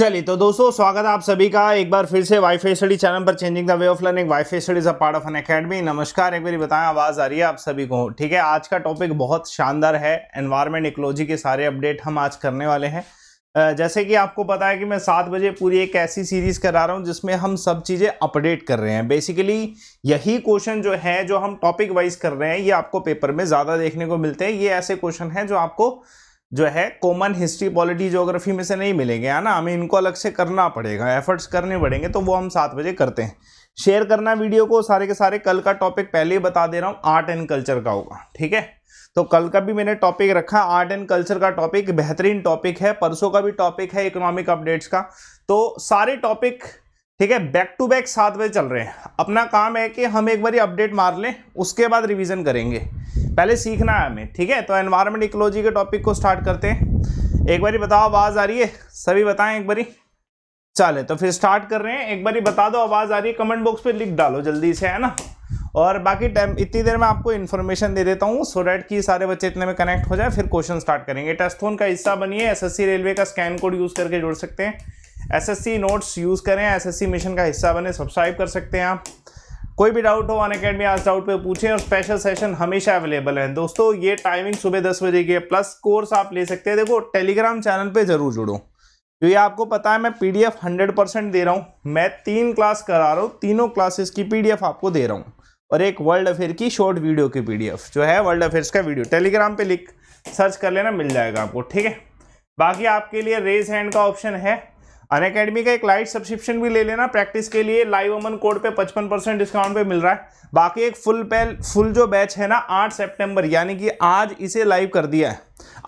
चलिए तो दोस्तों स्वागत आप सभी का एक बार फिर से वाई फाई स्टडी चैनल पर changing the way of learning Wi Fi Studies a part of an academy नमस्कार एक बार बताएं आवाज आ रही है आप सभी को ठीक है आज का टॉपिक बहुत शानदार है एनवायरमेंट इकोलॉजी के सारे अपडेट हम आज करने वाले हैं जैसे कि आपको पता है कि मैं सात बजे पूरी एक ऐसी सीरीज करा रहा हूँ जिसमें हम सब चीज़ें अपडेट कर रहे हैं बेसिकली यही क्वेश्चन जो है जो हम टॉपिक वाइज कर रहे हैं ये आपको पेपर में ज़्यादा देखने को मिलते हैं ये ऐसे क्वेश्चन हैं जो आपको जो है कॉमन हिस्ट्री पॉलिटी जोग्राफी में से नहीं मिलेंगे है ना हमें इनको अलग से करना पड़ेगा एफर्ट्स करने पड़ेंगे तो वो हम सात बजे करते हैं शेयर करना वीडियो को सारे के सारे कल का टॉपिक पहले ही बता दे रहा हूँ आर्ट एंड कल्चर का होगा ठीक है तो कल का भी मैंने टॉपिक रखा आर्ट एंड कल्चर का टॉपिक बेहतरीन टॉपिक है परसों का भी टॉपिक है इकोनॉमिक अपडेट्स का तो सारे टॉपिक ठीक है बैक टू बैक सात बजे चल रहे हैं अपना काम है कि हम एक बार अपडेट मार लें उसके बाद रिवीजन करेंगे पहले सीखना है हमें ठीक है तो एनवायरमेंट इकोलॉजी के टॉपिक को स्टार्ट करते हैं एक बारी बताओ आवाज़ आ रही है सभी बताएं एक बारी चले तो फिर स्टार्ट कर रहे हैं एक बारी बता दो आवाज़ आ रही है कमेंट बॉक्स पे लिख डालो जल्दी से है ना और बाकी टाइम इतनी देर में आपको इन्फॉर्मेशन दे देता हूँ सो डैट कि सारे बच्चे इतने में कनेक्ट हो जाए फिर क्वेश्चन स्टार्ट करेंगे टेस्टोन का हिस्सा बनिए एस रेलवे का स्कैन कोड यूज़ करके जोड़ सकते हैं एसएससी नोट्स यूज़ करें एसएससी मिशन का हिस्सा बने सब्सक्राइब कर सकते हैं आप कोई भी डाउट हो अन अकेडमी आज डाउट पे पूछें और स्पेशल सेशन हमेशा अवेलेबल है दोस्तों ये टाइमिंग सुबह दस बजे की है प्लस कोर्स आप ले सकते हैं देखो टेलीग्राम चैनल पे ज़रूर जुड़ो तो ये आपको पता है मैं पी डी दे रहा हूँ मैं तीन क्लास करा रहा हूँ तीनों क्लासेस की पी आपको दे रहा हूँ और एक वर्ल्ड अफेयर की शॉर्ट वीडियो की पी जो है वर्ल्ड अफेयर्स का वीडियो टेलीग्राम पर लिख सर्च कर लेना मिल जाएगा आपको ठीक है बाकी आपके लिए रेज हैंड का ऑप्शन है अन अकेडमी का एक लाइट सब्सक्रिप्शन भी ले लेना प्रैक्टिस के लिए लाइव अमन कोड पे 55 परसेंट डिस्काउंट पे मिल रहा है बाकी एक फुल पेल फुल जो बैच है ना 8 सितंबर यानी कि आज इसे लाइव कर दिया है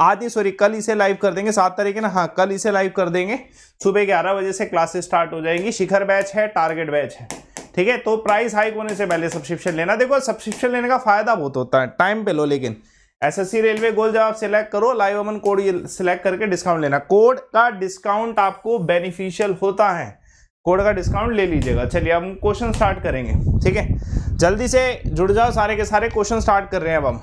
आज ही सॉरी कल इसे लाइव कर देंगे सात तारीख है ना हाँ कल इसे लाइव कर देंगे सुबह ग्यारह बजे से क्लासेस स्टार्ट हो जाएंगी शिखर बैच है टारगेट बैच है ठीक है तो प्राइस हाइक होने से पहले सब्सक्रिप्शन लेना देखो सब्सक्रिप्शन लेने का फायदा बहुत होता है टाइम पे लो लेकिन एसएससी रेलवे गोल जब आप सिलेक्ट करो लाइव अमन कोड सिलेक्ट करके डिस्काउंट लेना कोड का डिस्काउंट आपको बेनिफिशियल होता है कोड का डिस्काउंट ले लीजिएगा चलिए हम क्वेश्चन स्टार्ट करेंगे ठीक है जल्दी से जुड़ जाओ सारे के सारे क्वेश्चन स्टार्ट कर रहे हैं अब हम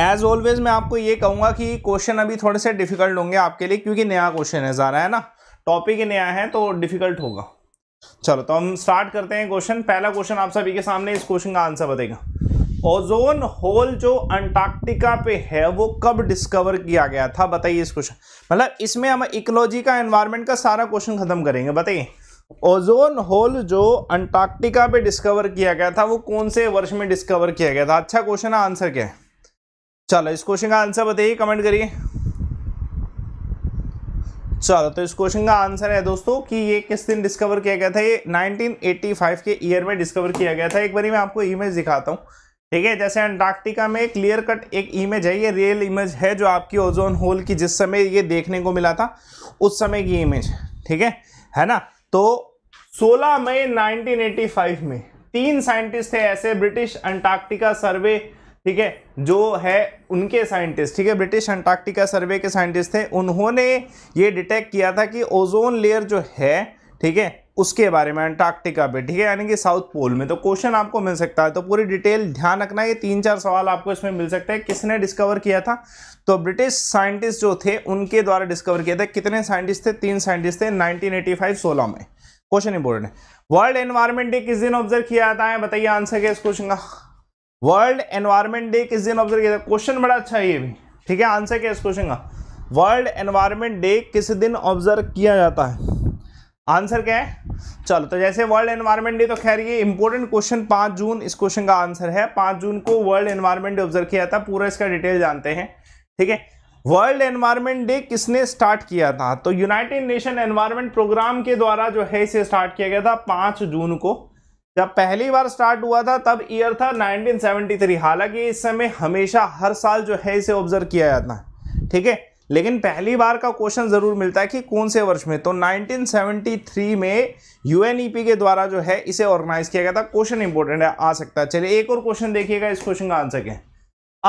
एज ऑलवेज मैं आपको ये कहूँगा कि क्वेश्चन अभी थोड़े से डिफिकल्ट होंगे आपके लिए क्योंकि नया क्वेश्चन है रहा है ना टॉपिक नया है तो डिफिकल्ट होगा चलो तो हम स्टार्ट करते हैं क्वेश्चन पहला क्वेश्चन आप सभी के सामने इस क्वेश्चन का आंसर बताएगा ओजोन होल जो अंटार्कटिका पे है वो कब डिस्कवर किया गया था बताइए इस क्वेश्चन मतलब इसमें हम इकोलॉजी का एनवायरमेंट का सारा क्वेश्चन खत्म करेंगे बताइए ओजोन होल जो अंटार्कटिका पे डिस्कवर किया गया था वो कौन से वर्ष में डिस्कवर किया गया था अच्छा क्वेश्चन है आंसर क्या है चलो इस क्वेश्चन का आंसर बताइए कमेंट करिए चलो तो इस क्वेश्चन का आंसर है दोस्तों कि ये किस दिन डिस्कवर किया गया था ये 1985 के ईयर में डिस्कवर किया गया था एक बार मैं आपको इमेज दिखाता हूँ ठीक है जैसे अंटार्कटिका में क्लियर कट एक इमेज है ये रियल इमेज है जो आपकी ओजोन होल की जिस समय ये देखने को मिला था उस समय की इमेज ठीक है है ना तो 16 मई 1985 में तीन साइंटिस्ट थे ऐसे ब्रिटिश अंटार्क्टिका सर्वे ठीक है जो है उनके साइंटिस्ट ठीक है ब्रिटिश अंटार्क्टिका सर्वे के साइंटिस्ट थे उन्होंने ये डिटेक्ट किया था कि ओजोन लेयर जो है ठीक है उसके बारे में अंटार्कटिका पे ठीक है यानी कि साउथ पोल में तो क्वेश्चन आपको मिल सकता है तो पूरी डिटेल ध्यान रखना ये तीन चार सवाल आपको इसमें मिल सकते हैं किसने डिस्कवर किया था तो ब्रिटिश साइंटिस्ट जो थे उनके द्वारा डिस्कवर किया था कितने साइंटिस्ट थे तीन साइंटिस्ट थे नाइनटीन एटी में क्वेश्चन इंपोर्टेंट है वर्ल्ड एनवायरमेंट डे किस दिन ऑब्जर्व किया जाता है बताइए आंसर क्या इस क्वेश्चन का वर्ल्ड एनवायरमेंट डे किस दिन ऑब्जर्व किया है क्वेश्चन बड़ा अच्छा है ये भी ठीक है आंसर क्या इस क्वेश्चन का वर्ल्ड एनवायरमेंट डे किस दिन ऑब्जर्व किया जाता है आंसर क्या है चलो तो जैसे वर्ल्ड एनवायरमेंट डे तो खैर ये इंपॉर्टेंट क्वेश्चन पाँच जून इस क्वेश्चन का आंसर है पाँच जून को वर्ल्ड एनवायरमेंट डे ऑब्जर्व किया था पूरा इसका डिटेल जानते हैं ठीक है वर्ल्ड एनवायरमेंट डे किसने स्टार्ट किया था तो यूनाइटेड नेशन एनवायरमेंट प्रोग्राम के द्वारा जो है इसे स्टार्ट किया गया था पाँच जून को जब पहली बार स्टार्ट हुआ था तब ईयर था 1973 हालांकि इस समय हमेशा हर साल जो है इसे ऑब्जर्व किया जाता है ठीक है लेकिन पहली बार का क्वेश्चन ज़रूर मिलता है कि कौन से वर्ष में तो 1973 में यूएनईपी e के द्वारा जो है इसे ऑर्गेनाइज किया गया था क्वेश्चन इंपॉर्टेंट है आ सकता है चलिए एक और क्वेश्चन देखिएगा इस क्वेश्चन का आंसर क्या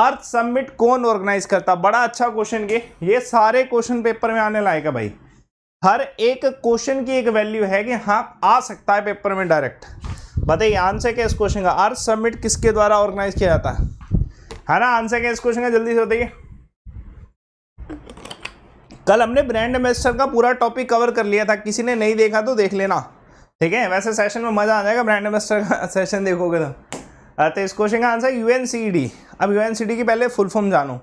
अर्थ सबमिट कौन ऑर्गेनाइज करता बड़ा अच्छा क्वेश्चन के ये सारे क्वेश्चन पेपर में आने लायक है भाई हर एक क्वेश्चन की एक वैल्यू है कि हाँ आ सकता है पेपर में डायरेक्ट बताइए आंसर क्या इस क्वेश्चन का अर्थ समिट किसके द्वारा ऑर्गेनाइज किया जाता है है ना आंसर क्या इस क्वेश्चन का जल्दी से बताइए कल हमने ब्रांड एम्बेसडर का पूरा टॉपिक कवर कर लिया था किसी ने नहीं देखा तो देख लेना ठीक है वैसे सेशन में मज़ा आ जाएगा ब्रांड एम्बेसडर का सेशन देखोगे तो अतः अच्छा, इस क्वेश्चन का आंसर यू अब यू की पहले फुल फॉर्म जानो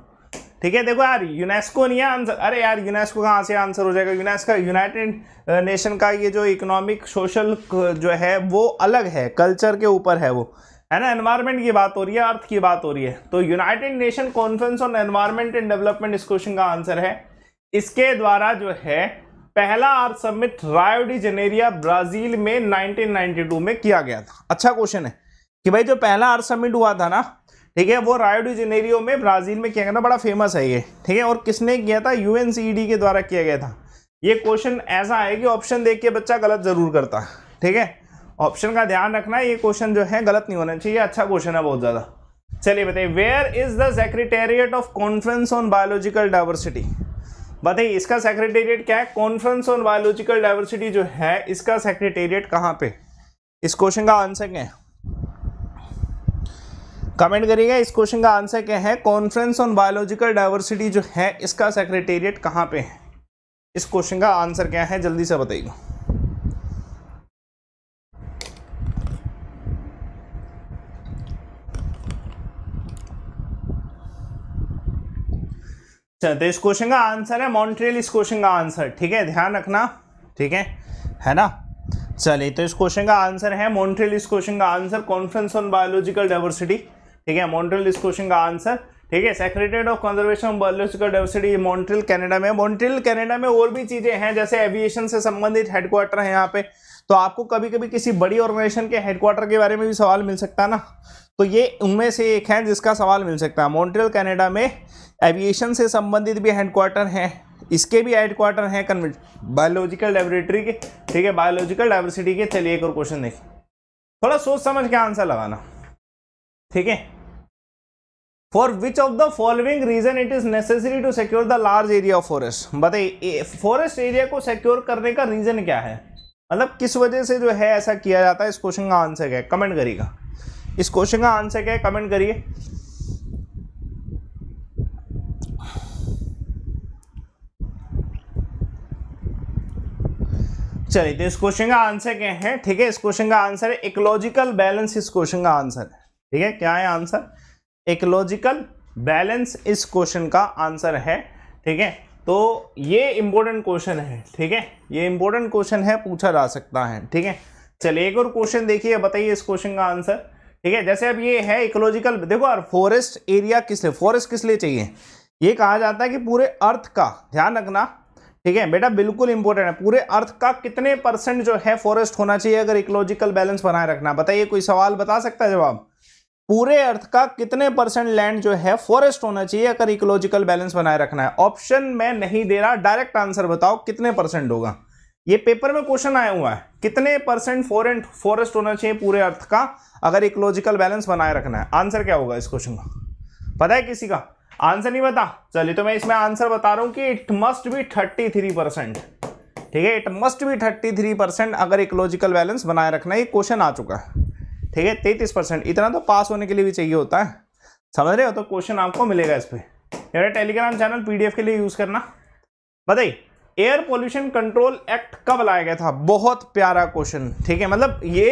ठीक है देखो यार यूनेस्को नहीं है आंसर अरे यार यूनेस्को कहाँ से आंसर हो जाएगा यूनेस्को यूनाइटेड नेशन का ये जो इकोनॉमिक सोशल जो है वो अलग है कल्चर के ऊपर है वो है ना एनवायरनमेंट की बात हो रही है अर्थ की बात हो रही है तो United nation conference on environment and development इस क्वेश्चन का आंसर है इसके द्वारा जो है पहला आर्थ समिट रायोडी जेनेरिया ब्राजील में 1992 में किया गया था अच्छा क्वेश्चन है कि भाई जो पहला आर्थ समिट हुआ था ना ठीक है वो रायोडी जेनेरियो में ब्राज़ील में किया गया था बड़ा फेमस है ये ठीक है और किसने किया था यू e के द्वारा किया गया था ये क्वेश्चन ऐसा है कि ऑप्शन देख के बच्चा गलत ज़रूर करता ठीक है ऑप्शन का ध्यान रखना ये क्वेश्चन जो है गलत नहीं होना चाहिए अच्छा क्वेश्चन है बहुत ज़्यादा चलिए बताइए where is the secretariat of conference on biological diversity बताइए इसका सेक्रेटेरिएट क्या है कॉन्फ्रेंस ऑन बायोलॉजिकल डाइवर्सिटी जो है इसका सेक्रेटेरिएट कहाँ पे इस क्वेश्चन का आंसर क्या है कमेंट करिएगा इस क्वेश्चन का आंसर क्या है कॉन्फ्रेंस ऑन बायोलॉजिकल डाइवर्सिटी जो है इसका सेक्रेटेरिएट कहाँ पे है इस क्वेश्चन का आंसर क्या है जल्दी से बताइए अच्छा, तो इस क्वेश्चन का आंसर है मॉन्ट्रियल इस क्वेश्चन का आंसर ठीक है ध्यान रखना ठीक है है ना चलिए तो इस क्वेश्चन का आंसर है मॉन्ट्रियल इस क्वेश्चन का answer conference on biological diversity ठीक है मॉन्ट्रियल इस क्वेश्चन का आंसर ठीक है secretariat of conservation biological diversity Montreal Canada में मॉन्ट्रियल कनाडा में और भी चीज़ें हैं जैसे एविएशन से संबंधित हेडक्वार्टर है यहाँ पे तो आपको कभी कभी किसी बड़ी ऑर्गेनाइजेशन के हेडक्वार्टर के बारे में भी सवाल मिल सकता है ना तो ये उनमें से एक है जिसका सवाल मिल सकता है मॉन्ट्रियल कनाडा में एविएशन से संबंधित भी हेडक्वार्टर हैं इसके भी हेडक्वार्टर हैं कन्विट बायोलॉजिकल लेबोरेटरी के ठीक है बायोलॉजिकल डाइवर्सिटी के चलिए एक और क्वेश्चन देखिए थोड़ा सोच समझ के आंसर लगाना ठीक है for which of the following reason it is necessary to secure the large area of forest बताइए फॉरेस्ट एरिया को सिक्योर करने का रीजन क्या है मतलब किस वजह से जो है ऐसा किया जाता है इस क्वेश्चन का आंसर क्या है कमेंट करिएगा इस क्वेश्चन का आंसर क्या है कमेंट करिए चलिए तो इस क्वेश्चन का आंसर क्या है ठीक है इस क्वेश्चन का आंसर है इकोलॉजिकल बैलेंस इस क्वेश्चन का आंसर है ठीक है क्या है आंसर इकोलॉजिकल बैलेंस इस क्वेश्चन का आंसर है ठीक है तो ये इंपॉर्टेंट क्वेश्चन है ठीक है ये इंपॉर्टेंट क्वेश्चन है पूछा जा सकता है ठीक है चलिए एक और क्वेश्चन देखिए बताइए इस क्वेश्चन का आंसर ठीक है जैसे अब ये है इकोलॉजिकल देखो यार फॉरेस्ट एरिया किस लिए फॉरेस्ट किस लिए चाहिए ये कहा जाता है कि पूरे अर्थ का ध्यान रखना ठीक है बेटा बिल्कुल इंपॉर्टेंट है पूरे अर्थ का कितने परसेंट जो है फॉरेस्ट होना चाहिए अगर इकोलॉजिकल बैलेंस बनाए रखना बताइए कोई सवाल बता सकता है जवाब पूरे अर्थ का कितने परसेंट लैंड जो है फॉरेस्ट होना चाहिए अगर इकोलॉजिकल बैलेंस बनाए रखना है ऑप्शन में नहीं दे रहा डायरेक्ट आंसर बताओ कितने परसेंट होगा ये पेपर में क्वेश्चन आया हुआ है कितने परसेंट फॉरन फॉरेस्ट होना चाहिए पूरे अर्थ का अगर इकोलॉजिकल बैलेंस बनाए रखना है आंसर क्या होगा इस क्वेश्चन का पता है किसी का आंसर नहीं बता चलिए तो मैं इसमें आंसर बता रहा हूं कि it must be thirty three percent ठीक है it must be thirty three percent अगर इकोलॉजिकल बैलेंस बनाए रखना ये क्वेश्चन आ चुका है ठीक है तैतीस परसेंट इतना तो पास होने के लिए भी चाहिए होता है समझ रहे हो तो क्वेश्चन आपको मिलेगा इस पर टेलीग्राम चैनल पी के लिए यूज़ करना बताइए एयर पोल्यूशन कंट्रोल एक्ट कब लाया गया था बहुत प्यारा क्वेश्चन ठीक है मतलब ये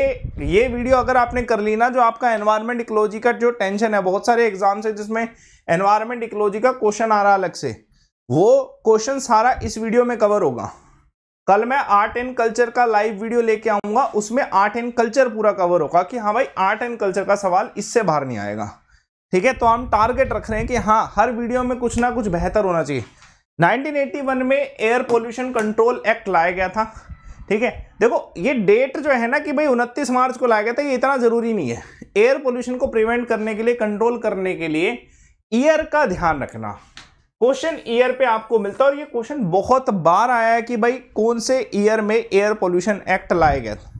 ये वीडियो अगर आपने कर ली ना जो आपका एनवायरमेंट इकोलॉजी का जो टेंशन है बहुत सारे एग्जाम्स है जिसमें एनवायरमेंट इकोलॉजी का क्वेश्चन आ रहा है अलग से वो क्वेश्चन सारा इस वीडियो में कवर होगा कल मैं आर्ट एंड कल्चर का लाइव वीडियो लेके आऊंगा उसमें आर्ट एंड कल्चर पूरा कवर होगा कि हाँ भाई आर्ट एंड कल्चर का सवाल इससे बाहर नहीं आएगा ठीक है तो हम टारगेट रख रहे हैं कि हाँ हर वीडियो में कुछ ना कुछ बेहतर होना चाहिए 1981 में एयर पोल्यूशन कंट्रोल एक्ट लाया गया था ठीक है देखो ये डेट जो है ना कि भाई उनतीस मार्च को लाया गया था ये इतना ज़रूरी नहीं है एयर पोल्यूशन को प्रिवेंट करने के लिए कंट्रोल करने के लिए ईयर का ध्यान रखना क्वेश्चन ईयर पे आपको मिलता है और ये क्वेश्चन बहुत बार आया है कि भाई कौन से ईयर में एयर पोल्यूशन एक्ट लाया गया था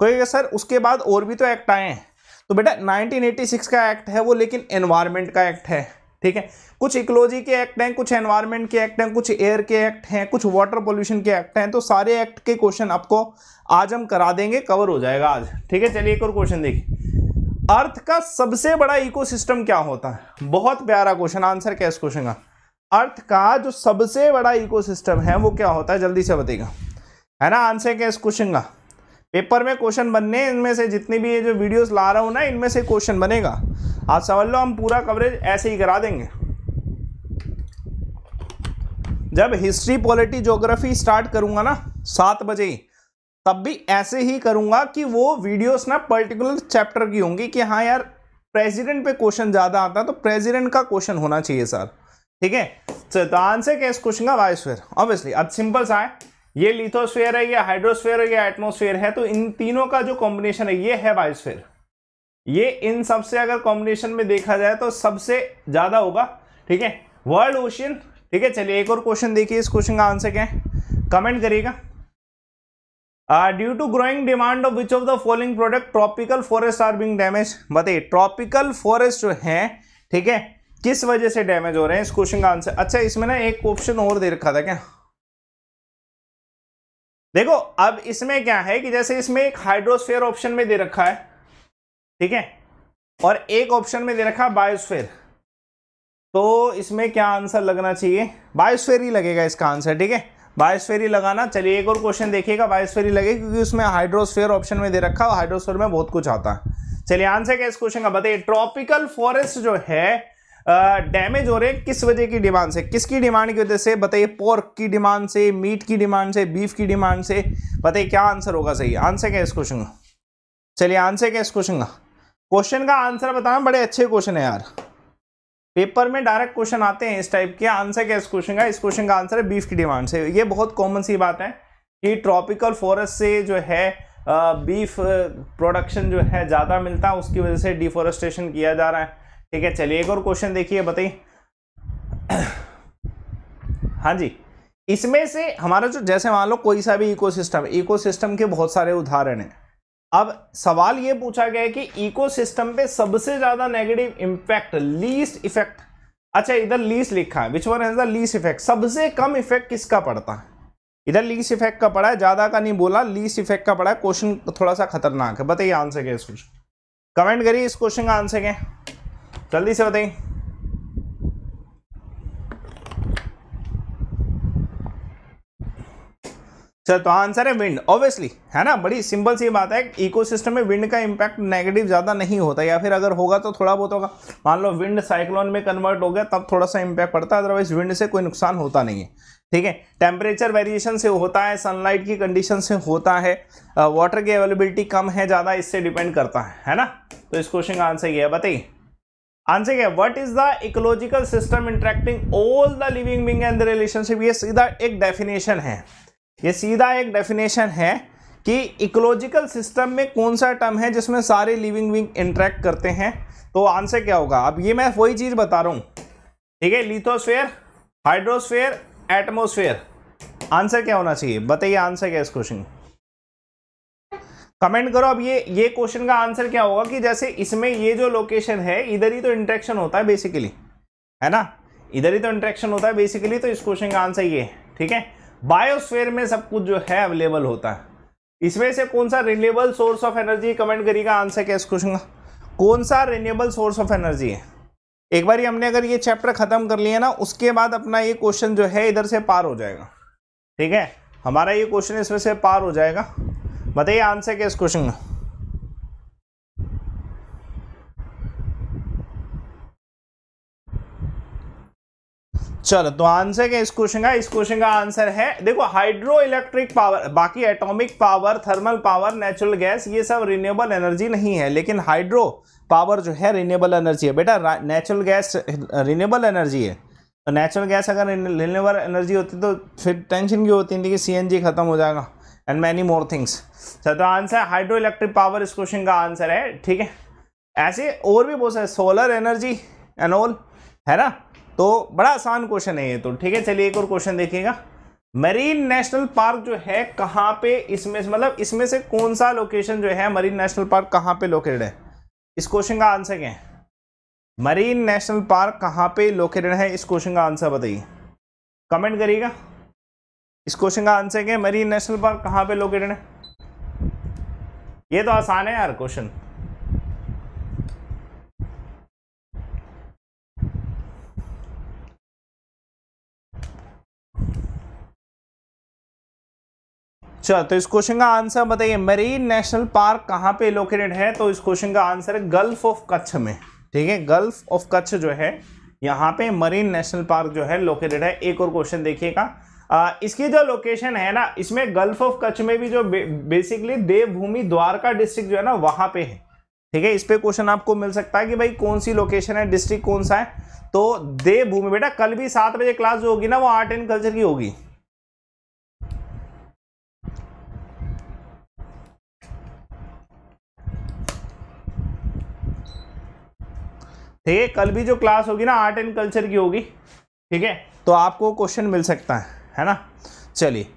कहेगा सर उसके बाद और भी तो एक्ट आए हैं तो बेटा 1986 का एक्ट है वो लेकिन एनवायरमेंट का एक्ट है ठीक है कुछ इकोलॉजी के एक्ट हैं कुछ एनवायरमेंट के एक्ट हैं कुछ एयर के एक्ट हैं कुछ वाटर पोल्यूशन के एक्ट हैं तो सारे एक्ट के क्वेश्चन आपको आज हम करा देंगे कवर हो जाएगा आज ठीक है चलिए एक और क्वेश्चन देखिए अर्थ का सबसे बड़ा इकोसिस्टम क्या होता है बहुत प्यारा क्वेश्चन आंसर क्या है इस क्वेश्चन का अर्थ का जो सबसे बड़ा इकोसिस्टम है वो क्या होता है जल्दी से बताइएगा है ना आंसर क्या इस क्वेश्चन का पेपर में क्वेश्चन बनने इनमें से जितनी भी ये जो वीडियोस ला रहा हूँ ना इनमें से क्वेश्चन बनेगा आप समझ लो हम पूरा कवरेज ऐसे ही करा देंगे जब हिस्ट्री पॉलिटी ज्योग्राफी स्टार्ट करूँगा ना सात बजे ही तब भी ऐसे ही करूँगा कि वो वीडियोस ना पर्टिकुलर चैप्टर की होंगी कि हाँ यार प्रेसिडेंट पे क्वेश्चन ज़्यादा आता है तो प्रेसिडेंट का क्वेश्चन होना चाहिए सर ठीक है so, तो आंसर क्या इस क्वेश्चन का बायोस्फेयर ऑब्वियसली अब सिंपल सा है ये लिथोस्फेयर है ये हाइड्रोस्फेयर है ये एटमोस्फेयर है तो इन तीनों का जो कॉम्बिनेशन है ये है बायोस्फेयर ये इन सबसे अगर कॉम्बिनेशन में देखा जाए तो सबसे ज्यादा होगा ठीक है वर्ल्ड ओशियन ठीक है चलिए एक और क्वेश्चन देखिए इस क्वेश्चन का आंसर क्या है कमेंट करिएगा due to growing demand of which of the following product tropical forest are being damage बताइए ट्रॉपिकल फॉरेस्ट जो है ठीक है किस वजह से डैमेज हो रहे हैं इस क्वेश्चन का आंसर अच्छा इसमें ना एक ऑप्शन और दे रखा था क्या देखो अब इसमें क्या है कि जैसे इसमें एक हाइड्रोस्फेयर ऑप्शन में दे रखा है ठीक है और एक ऑप्शन में दे रखा है बायोस्फेयर तो इसमें क्या आंसर लगना चाहिए बायोस्फेयर ही लगेगा इसका आंसर ठीक है बायोस्फेयर ही लगाना चलिए एक और क्वेश्चन देखिएगा बायोस्फेयर ही लगेगा क्योंकि उसमें हाइड्रोस्फेयर ऑप्शन में दे रखा है हाइड्रोस्फेयर में बहुत कुछ आता है चलिए आंसर क्या इस क्वेश्चन का बताइए ट्रॉपिकल फॉरेस्ट जो है डैमेज हो रहे हैं किस वजह की डिमांड से किसकी डिमांड की वजह से बताइए पोर्क की डिमांड से मीट की डिमांड से बीफ की डिमांड से बताइए क्या आंसर होगा सही आंसर क्या इस क्वेश्चन का चलिए आंसर क्या इस क्वेश्चन का क्वेश्चन का आंसर बताना बड़े अच्छे क्वेश्चन है यार पेपर में डायरेक्ट क्वेश्चन आते हैं इस टाइप के आंसर क्या इस क्वेश्चन का इस क्वेश्चन का आंसर है बीफ की डिमांड से ये बहुत कॉमन सी बात है कि ट्रॉपिकल फॉरेस्ट से जो है बीफ प्रोडक्शन जो है ज़्यादा मिलता है उसकी वजह से डिफॉरेस्टेशन किया जा रहा है ठीक है चलिए एक और क्वेश्चन देखिए बताइए हाँ जी इसमें से हमारा जो जैसे मान लो कोई सा भी इकोसिस्टम इकोसिस्टम के बहुत सारे उदाहरण हैं अब सवाल ये पूछा गया है कि इकोसिस्टम पे सबसे ज्यादा नेगेटिव इंपैक्ट लीस्ट इफेक्ट अच्छा इधर लीस्ट लिखा है which one has the least effect सबसे कम इफेक्ट किसका पड़ता है इधर लीस्ट इफेक्ट का पड़ा है ज्यादा का नहीं बोला लीस्ट इफेक्ट का पड़ा है क्वेश्चन थोड़ा सा खतरनाक है बताइए आंसर क्या इस क्वेश्चन कमेंट करिए इस क्वेश्चन का आंसर क्या जल्दी से बताइए सर तो आंसर है विंड ऑब्वियसली है ना बड़ी सिंपल सी बात है इकोसिस्टम में विंड का इंपैक्ट नेगेटिव ज़्यादा नहीं होता या फिर अगर होगा तो थोड़ा बहुत होगा मान लो विंड साइक्लोन में कन्वर्ट हो गया तब थोड़ा सा इंपैक्ट पड़ता है अदरवाइज विंड से कोई नुकसान होता नहीं है ठीक है टेम्परेचर वेरिएशन से होता है सनलाइट की कंडीशन से होता है वाटर की अवेलेबिलिटी कम है ज़्यादा इससे डिपेंड करता है है ना तो इस क्वेश्चन का आंसर ये है बताइए आंसर क्या है what is the ecological system interacting all the living being and the relationship ये सीधा एक डेफिनेशन है ये सीधा एक डेफिनेशन है कि इकोलॉजिकल सिस्टम में कौन सा टर्म है जिसमें सारे लिविंग विंग इंटरेक्ट करते हैं तो आंसर क्या होगा अब ये मैं वही चीज़ बता रहा हूँ ठीक है लिथोस्फेयर हाइड्रोस्फेयर एटमोस्फेयर आंसर क्या होना चाहिए बताइए आंसर क्या इस क्वेश्चन कमेंट करो अब ये ये क्वेश्चन का आंसर क्या होगा कि जैसे इसमें ये जो लोकेशन है इधर ही तो इंट्रैक्शन होता है बेसिकली है ना इधर ही तो इंट्रैक्शन होता है बेसिकली तो इस क्वेश्चन का आंसर ये है ठीक है बायोस्फेयर में सब कुछ जो है अवेलेबल होता है इसमें से कौन सा renewable source of energy comment करिएगा आंसर क्या इस क्वेश्चन का कौन सा रिन्यूएबल सोर्स ऑफ एनर्जी है एक बार हमने अगर ये चैप्टर खत्म कर लिया ना उसके बाद अपना ये क्वेश्चन जो है इधर से पार हो जाएगा ठीक है हमारा ये क्वेश्चन इसमें से पार हो जाएगा बताइए आंसर क्या इस क्वेश्चन का चलो तो आंसर क्या इस क्वेश्चन का इस क्वेश्चन का आंसर है देखो हाइड्रो इलेक्ट्रिक पावर बाकी atomic power thermal power natural gas ये सब रिन्यूएबल एनर्जी नहीं है लेकिन हाइड्रो पावर जो है रिन्यूएबल एनर्जी है बेटा नेचुरल गैस रिन्यूएबल एनर्जी है तो नेचुरल गैस अगर रिन्यूएबल एनर्जी होती तो फिर टेंशन क्यों होती है कि सी खत्म हो जाएगा and many more things sir तो आंसर हाइड्रो इलेक्ट्रिक पावर इस क्वेश्चन का आंसर है ठीक है ऐसे और भी बहुत सारे सोलर एनर्जी एंड ऑल है ना तो बड़ा आसान क्वेश्चन है ये तो ठीक है चलिए एक और क्वेश्चन देखिएगा मरीन नेशनल पार्क जो है कहाँ पे इसमें मतलब इसमें से कौन सा लोकेशन जो है मरीन नेशनल पार्क कहाँ पे लोकेटेड है इस क्वेश्चन का आंसर क्या है मरीन नेशनल पार्क कहाँ पे लोकेटेड है इस क्वेश्चन का आंसर बताइए कमेंट करिएगा इस क्वेश्चन का आंसर क्या मरीन नेशनल पार्क कहाँ पे लोकेटेड है ये तो आसान है यार क्वेश्चन अच्छा, चलो तो इस क्वेश्चन का आंसर बताइए मरीन नेशनल पार्क कहाँ पे लोकेटेड है तो इस क्वेश्चन का आंसर है गल्फ ऑफ कच्छ में ठीक है गल्फ ऑफ कच्छ जो है यहाँ पे मरीन नेशनल पार्क जो है लोकेटेड है एक और क्वेश्चन देखिएगा आ, इसकी जो लोकेशन है ना इसमें गल्फ ऑफ कच्छ में भी जो बे, बेसिकली देवभूमि द्वारका डिस्ट्रिक्ट जो है ना वहां पे है ठीक है इस पे क्वेश्चन आपको मिल सकता है कि भाई कौन सी लोकेशन है डिस्ट्रिक्ट कौन सा है तो देवभूमि बेटा कल भी सात बजे क्लास जो होगी ना वो आर्ट एंड कल्चर की होगी ठीक है कल भी जो क्लास होगी ना आर्ट एंड कल्चर की होगी ठीक है तो आपको क्वेश्चन मिल सकता है है ना चलिए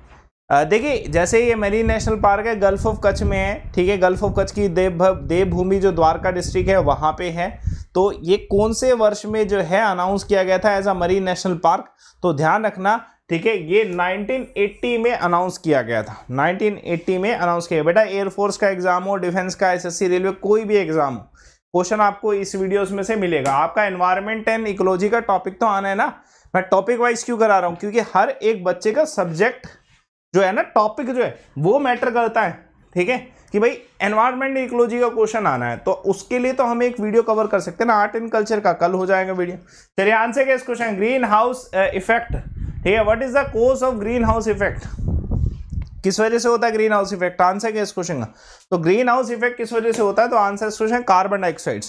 देखिए जैसे ये मेरी नेशनल पार्क है गल्फ ऑफ कच्छ में है ठीक है गल्फ ऑफ कच्छ की देव देवभूमि जो द्वारका डिस्ट्रिक्ट है वहाँ पे है तो ये कौन से वर्ष में जो है अनाउंस किया गया था as a marine national park तो ध्यान रखना ठीक है ये 1980 में अनाउंस किया गया था 1980 में अनाउंस किया बेटा एयरफोर्स का एग्जाम हो डिफेंस का एसएससी रेलवे कोई भी एग्जाम हो क्वेश्चन आपको इस वीडियोस में से मिलेगा आपका एनवायरमेंट एंड इकोलॉजी का टॉपिक तो आना है ना मैं टॉपिक वाइज क्यों करा रहा हूं क्योंकि हर एक बच्चे का सब्जेक्ट जो है ना टॉपिक जो है वो मैटर करता है ठीक है कि भाई एनवायरमेंट इकोलॉजी का क्वेश्चन आना है तो उसके लिए तो हम एक वीडियो कवर कर सकते हैं ना आर्ट एंड कल्चर का कल हो जाएगा वीडियो चलिए आंसर क्या इस क्वेश्चन ग्रीन हाउस इफेक्ट ठीक है what is the cause of green house effect किस वजह से होता है ग्रीन हाउस इफेक्ट आंसर क्या इस क्वेश्चन का तो ग्रीन हाउस इफेक्ट किस वजह से होता है तो आंसर इस क्वेश्चन कार्बन डाइऑक्साइड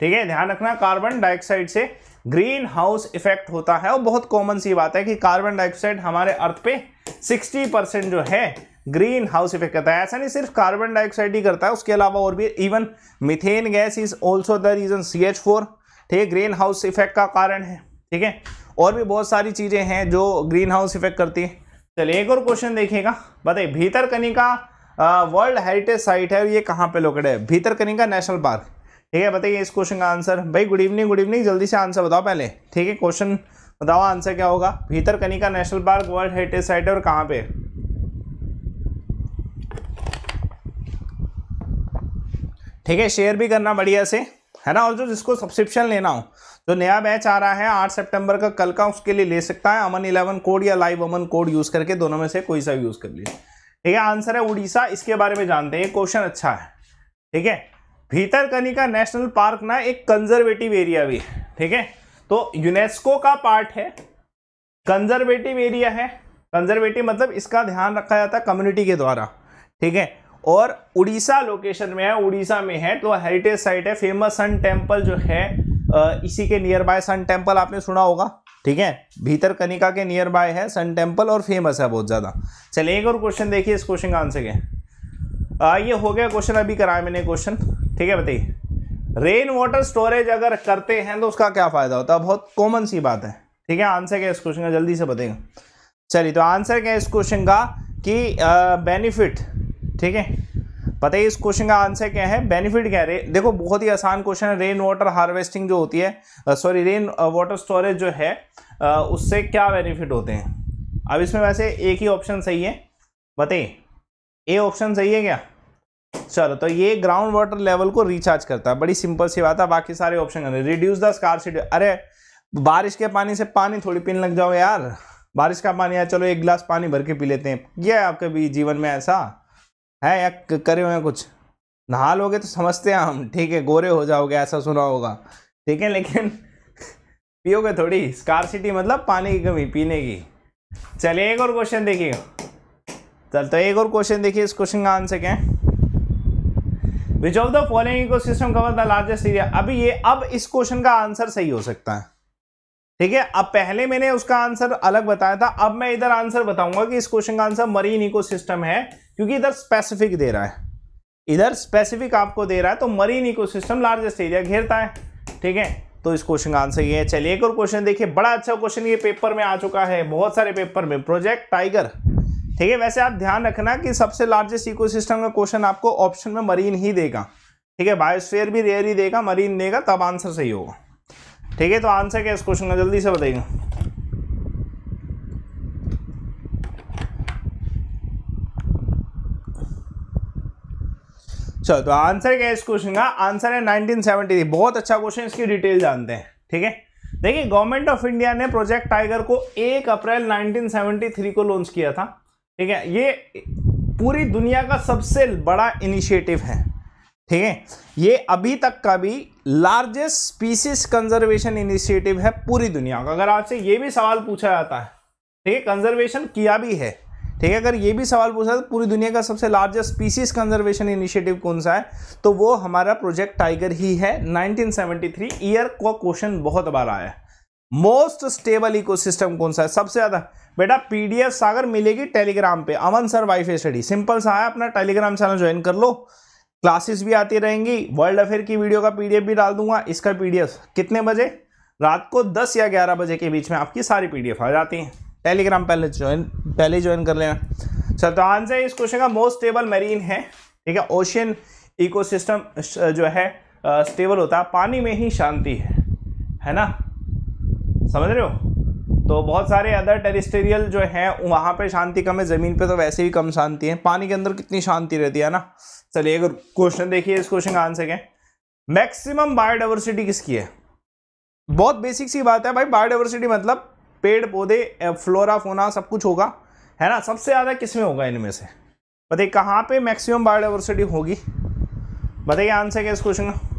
ठीक है ध्यान रखना कार्बन डाइऑक्साइड से ग्रीन हाउस इफेक्ट होता है और बहुत कॉमन सी बात है कि कार्बन डाइऑक्साइड हमारे अर्थ पे 60 परसेंट जो है ग्रीन हाउस इफेक्ट करता है ऐसा नहीं सिर्फ कार्बन डाइऑक्साइड ही करता है उसके अलावा और भी even methane gas is also the reason C H four ठीक है ग्रीन हाउस इफेक्ट का कारण है ठीक है और भी बहुत सारी चीज़ें हैं जो ग्रीन हाउस इफेक्ट करती है चलिए एक और क्वेश्चन देखिएगा बताइए कनिका वर्ल्ड हेरिटेज साइट है और ये कहाँ पे लोकेटेड है कनिका नेशनल पार्क ठीक है बताइए इस क्वेश्चन का आंसर भाई गुड इवनिंग गुड इवनिंग जल्दी से आंसर बताओ पहले ठीक है क्वेश्चन बताओ आंसर क्या होगा भीतर का national park world heritage site है और कहाँ पे ठीक है शेयर भी करना बढ़िया से है ना और जो जिसको सब्सक्रिप्शन लेना हो जो नया बैच आ रहा है आठ सितंबर का कल का उसके लिए ले सकता है अमन इलेवन कोड या लाइव अमन कोड यूज़ करके दोनों में से कोई सा यूज़ कर लीजिए ठीक है आंसर है उड़ीसा इसके बारे में जानते हैं क्वेश्चन अच्छा है ठीक है भीतरकनिका नेशनल पार्क ना एक कंजर्वेटिव एरिया भी है ठीक है तो यूनेस्को का पार्ट है कंजर्वेटिव एरिया है कंजर्वेटिव मतलब इसका ध्यान रखा जाता है कम्युनिटी के द्वारा ठीक है और उड़ीसा लोकेशन में है उड़ीसा में है तो हेरिटेज साइट है फेमस सन टेम्पल जो है इसी के नियर बाय सन टेम्पल आपने सुना होगा ठीक है भीतर कनिका के नियर बाय है सन टेम्पल और फेमस है बहुत ज़्यादा चलिए एक और क्वेश्चन देखिए इस क्वेश्चन का आंसर क्या है ये हो गया क्वेश्चन अभी कराया मैंने क्वेश्चन ठीक है बताइए रेन वाटर स्टोरेज अगर करते हैं तो उसका क्या फ़ायदा होता है बहुत कॉमन सी बात है ठीक है आंसर क्या इस क्वेश्चन का जल्दी से बताएगा चलिए तो आंसर क्या है इस क्वेश्चन का कि बेनिफिट ठीक है पता ही इस क्वेश्चन का आंसर क्या है बेनिफिट क्या है देखो बहुत ही आसान क्वेश्चन है रेन वाटर हार्वेस्टिंग जो होती है सॉरी रेन वाटर स्टोरेज जो है आ, उससे क्या बेनिफिट होते हैं अब इसमें वैसे एक ही ऑप्शन सही है बताइए ए ऑप्शन सही है क्या चलो तो ये ग्राउंड वाटर लेवल को रिचार्ज करता है बड़ी सिंपल सी बात है बाकी सारे ऑप्शन रिड्यूस द स्कारसिटी अरे बारिश के पानी से पानी थोड़ी पीने लग जाओ यार बारिश का पानी यार चलो एक गिलास पानी भर के पी लेते हैं है आपके भी जीवन में ऐसा है या करे हुए कुछ नहा लोगे तो समझते हैं हम ठीक है गोरे हो जाओगे ऐसा सुना होगा ठीक है लेकिन पियोगे थोड़ी स्कारसिटी मतलब पानी की कमी पीने की चलिए एक और क्वेश्चन देखिए चल तो एक और क्वेश्चन देखिए इस क्वेश्चन का आंसर क्या है which of the following ecosystem cover the largest area अभी ये अब इस क्वेश्चन का आंसर सही हो सकता है ठीक है अब पहले मैंने उसका आंसर अलग बताया था अब मैं इधर आंसर बताऊंगा कि इस क्वेश्चन का आंसर मरीन इकोसिस्टम है क्योंकि इधर स्पेसिफिक दे रहा है इधर स्पेसिफिक आपको दे रहा है तो मरीन इकोसिस्टम लार्जेस्ट एरिया घेरता है ठीक है तो इस क्वेश्चन का आंसर ये है चलिए एक और क्वेश्चन देखिए बड़ा अच्छा क्वेश्चन ये पेपर में आ चुका है बहुत सारे पेपर में प्रोजेक्ट टाइगर ठीक है वैसे आप ध्यान रखना कि सबसे लार्जेस्ट इकोसिस्टम का क्वेश्चन आपको ऑप्शन में मरीन ही देगा ठीक है बायोस्फीयर भी रेयर ही देगा मरीन देगा तब आंसर सही होगा ठीक है तो आंसर क्या इस क्वेश्चन का जल्दी से बताइए चलो तो आंसर क्या है इस क्वेश्चन का आंसर है 1973 बहुत अच्छा क्वेश्चन इसकी डिटेल जानते हैं ठीक है देखिए गवर्नमेंट ऑफ इंडिया ने प्रोजेक्ट टाइगर को 1 अप्रैल 1973 को लॉन्च किया था ठीक है ये पूरी दुनिया का सबसे बड़ा इनिशिएटिव है ठीक है ये अभी तक का भी लार्जेस्ट स्पीसीज कंजर्वेशन इनिशिएटिव है पूरी दुनिया का अगर आपसे ये भी सवाल पूछा जाता है ठीक है कंजर्वेशन किया भी है ठीक है अगर ये भी सवाल पूछा तो पूरी दुनिया का सबसे लार्जेस्ट स्पीसीज कंजर्वेशन इनिशिएटिव कौन सा है तो वो हमारा प्रोजेक्ट टाइगर ही है 1973 ईयर का क्वेश्चन बहुत बार आया है मोस्ट स्टेबल इकोसिस्टम कौन सा है सबसे ज़्यादा बेटा पीडीएफ सागर मिलेगी टेलीग्राम पे Aman sir wife study simple सा है अपना टेलीग्राम चैनल ज्वाइन कर लो क्लासेस भी आती रहेंगी वर्ल्ड अफेयर की वीडियो का पीडीएफ भी डाल दूंगा इसका पीडीएफ कितने बजे रात को दस या ग्यारह बजे के बीच में आपकी सारी पीडीएफ आ जाती है टेलीग्राम पहले ज्वाइन पहले ज्वाइन कर लेना चलो तो आंसर इस क्वेश्चन का मोस्ट स्टेबल मेरीन है ठीक है ओशियन इकोसिस्टम uh, जो है स्टेबल uh, होता है पानी में ही शांति है है ना समझ रहे हो तो बहुत सारे अदर टेरिस्टेरियल जो हैं वहाँ पे शांति कम है ज़मीन पे तो वैसे भी कम शांति है पानी के अंदर कितनी शांति रहती है ना चलिए अगर क्वेश्चन देखिए इस क्वेश्चन का आंसर क्या मैक्सिमम बायोडाइवर्सिटी किसकी है बहुत बेसिक सी बात है भाई बायोडाइवर्सिटी मतलब पेड़ पौधे फ्लोरा फोना सब कुछ होगा है ना सबसे ज़्यादा किस में होगा इनमें से बताइए कहाँ पर मैक्सिमम बायोडाइवर्सिटी होगी बताइए आंसर क्या इस क्वेश्चन का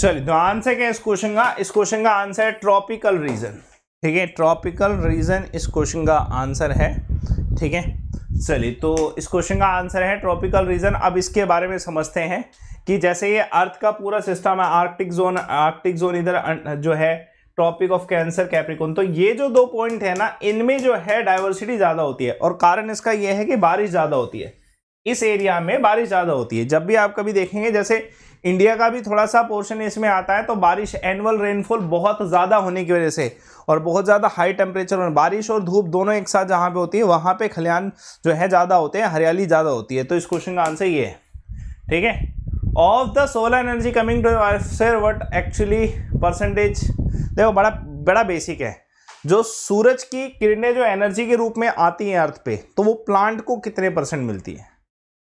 चलिए तो आंसर क्या है इस क्वेश्चन का इस क्वेश्चन का आंसर है ट्रॉपिकल रीजन ठीक है ट्रॉपिकल रीजन इस क्वेश्चन का आंसर है ठीक है चलिए तो इस क्वेश्चन का आंसर है ट्रॉपिकल रीजन अब इसके बारे में समझते हैं कि जैसे ये अर्थ का पूरा सिस्टम है आर्कटिक जोन आर्कटिक जोन इधर अं, जो है टॉपिक ऑफ कैंसर कैप्रिकोन तो ये जो दो पॉइंट है ना इनमें जो है डाइवर्सिटी ज़्यादा होती है और कारण इसका यह है कि बारिश ज़्यादा होती है इस एरिया में बारिश ज़्यादा होती है जब भी आप कभी देखेंगे जैसे इंडिया का भी थोड़ा सा पोर्शन इसमें आता है तो बारिश एनुअल रेनफॉल बहुत ज़्यादा होने की वजह से और बहुत ज़्यादा हाई टेम्परेचर और बारिश और धूप दोनों एक साथ जहाँ पे होती है वहाँ पे खलियान जो है ज़्यादा होते हैं हरियाली ज़्यादा होती है तो इस क्वेश्चन का आंसर ये है ठीक है of the solar energy coming to earth what actually percentage देखो बड़ा बड़ा बेसिक है जो सूरज की किरणें जो एनर्जी के रूप में आती हैं अर्थ पे तो वो प्लांट को कितने परसेंट मिलती है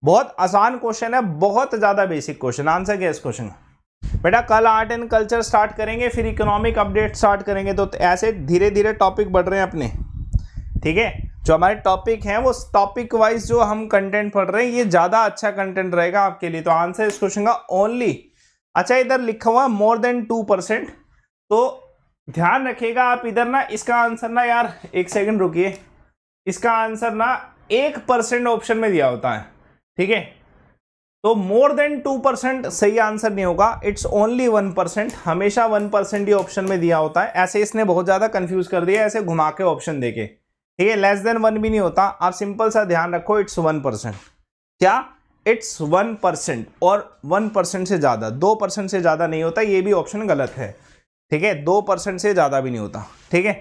बहुत आसान क्वेश्चन है बहुत ज़्यादा बेसिक क्वेश्चन आंसर क्या इस क्वेश्चन का बेटा कल आर्ट एंड कल्चर स्टार्ट करेंगे फिर इकोनॉमिक अपडेट स्टार्ट करेंगे तो ऐसे धीरे धीरे टॉपिक बढ़ रहे हैं अपने ठीक है जो हमारे टॉपिक हैं वो टॉपिक वाइज जो हम कंटेंट पढ़ रहे हैं ये ज़्यादा अच्छा कंटेंट रहेगा आपके लिए तो आंसर इस क्वेश्चन का ओनली अच्छा इधर लिखा हुआ मोर देन टू परसेंट तो ध्यान रखिएगा आप इधर ना इसका आंसर ना यार एक सेकंड रुकिए इसका आंसर ना एक परसेंट ऑप्शन में दिया होता है ठीक है तो मोर देन टू परसेंट सही आंसर नहीं होगा इट्स ओनली वन परसेंट हमेशा वन परसेंट ही ऑप्शन में दिया होता है ऐसे इसने बहुत ज़्यादा कंफ्यूज कर दिया ऐसे घुमा के ऑप्शन देके ठीक है लेस देन वन भी नहीं होता आप सिंपल सा ध्यान रखो इट्स वन परसेंट क्या इट्स वन परसेंट और वन परसेंट से ज़्यादा दो परसेंट से ज़्यादा नहीं होता ये भी ऑप्शन गलत है ठीक है दो परसेंट से ज़्यादा भी नहीं होता ठीक है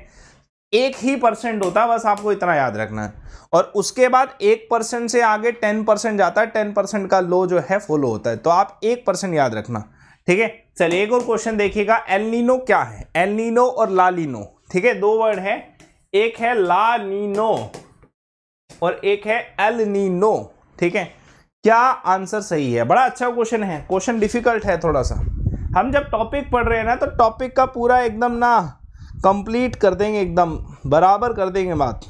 एक ही परसेंट होता है बस आपको इतना याद रखना है और उसके बाद एक परसेंट से आगे टेन परसेंट जाता है टेन परसेंट का लो जो है फॉलो होता है तो आप एक परसेंट याद रखना ठीक है चलिए एक और क्वेश्चन देखिएगा एलिनो क्या है एलनीनो और लालिनो ठीक है दो वर्ड है एक है ला नीनो और एक है एल नीनो ठीक है क्या आंसर सही है बड़ा अच्छा क्वेश्चन है क्वेश्चन डिफिकल्ट है थोड़ा सा हम जब टॉपिक पढ़ रहे हैं ना तो टॉपिक का पूरा एकदम ना कंप्लीट कर देंगे एकदम बराबर कर देंगे बात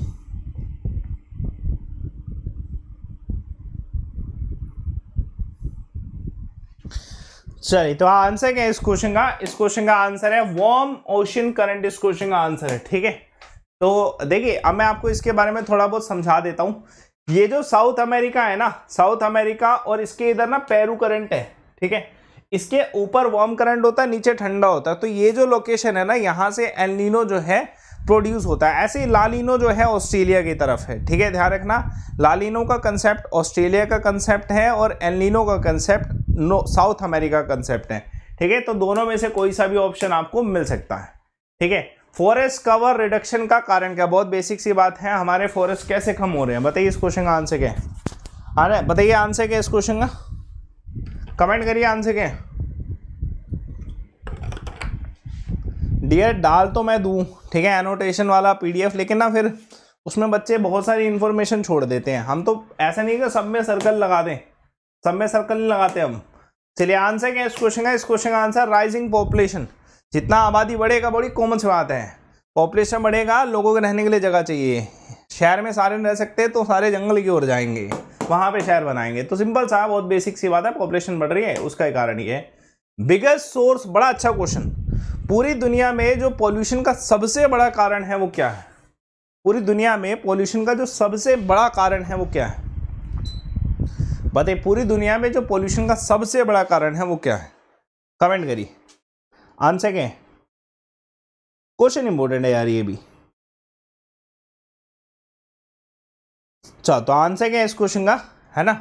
चलिए तो आंसर क्या है इस क्वेश्चन का इस क्वेश्चन का आंसर है वार्म ओशन करंट इस क्वेश्चन का आंसर है ठीक है तो देखिए अब मैं आपको इसके बारे में थोड़ा बहुत समझा देता हूं ये जो साउथ अमेरिका है ना साउथ अमेरिका और इसके इधर ना पेरू करंट है ठीक है इसके ऊपर वार्म करंट होता है नीचे ठंडा होता है तो ये जो लोकेशन है ना यहाँ से एलिनो जो है प्रोड्यूस होता है ऐसे ही लालिनो जो है ऑस्ट्रेलिया की तरफ है ठीक है ध्यान रखना लालिनो का कंसेप्ट ऑस्ट्रेलिया का कंसेप्ट है और एलिनो का कंसेप्ट नो साउथ अमेरिका कंसेप्ट है ठीक है तो दोनों में से कोई सा भी ऑप्शन आपको मिल सकता है ठीक है फॉरेस्ट कवर रिडक्शन का कारण क्या बहुत बेसिक सी बात है हमारे फॉरेस्ट कैसे कम हो रहे हैं बताइए इस क्वेश्चन का आंसर क्या है बताइए आंसर क्या है इस क्वेश्चन का कमेंट करिए आंसर के डियर डाल तो मैं दूँ ठीक है एनोटेशन वाला पीडीएफ लेकिन ना फिर उसमें बच्चे बहुत सारी इन्फॉर्मेशन छोड़ देते हैं हम तो ऐसा नहीं कि सब में सर्कल लगा दें सब में सर्कल नहीं लगाते हम चलिए आंसर क्या इस क्वेश्चन का इस क्वेश्चन का आंसर राइजिंग पॉपुलेशन जितना आबादी बढ़ेगा बड़ी कॉमन सी बात है पॉपुलेशन बढ़ेगा लोगों के रहने के लिए जगह चाहिए शहर में सारे रह सकते तो सारे जंगल की ओर जाएंगे वहां पे शहर बनाएंगे तो सिंपल सा बहुत बेसिक सी बात है पॉपुलेशन बढ़ रही है उसका कारण ये है बिगेस्ट सोर्स बड़ा अच्छा क्वेश्चन पूरी दुनिया में जो पॉल्यूशन का सबसे बड़ा कारण है वो क्या है पूरी दुनिया में पॉल्यूशन का जो सबसे बड़ा कारण है वो क्या है बताइए पूरी दुनिया में जो पॉल्यूशन का सबसे बड़ा कारण है वो क्या है कमेंट करिए आंसर क्या क्वेश्चन इंपॉर्टेंट है यार ये भी चलो तो आंसर क्या है इस क्वेश्चन का है ना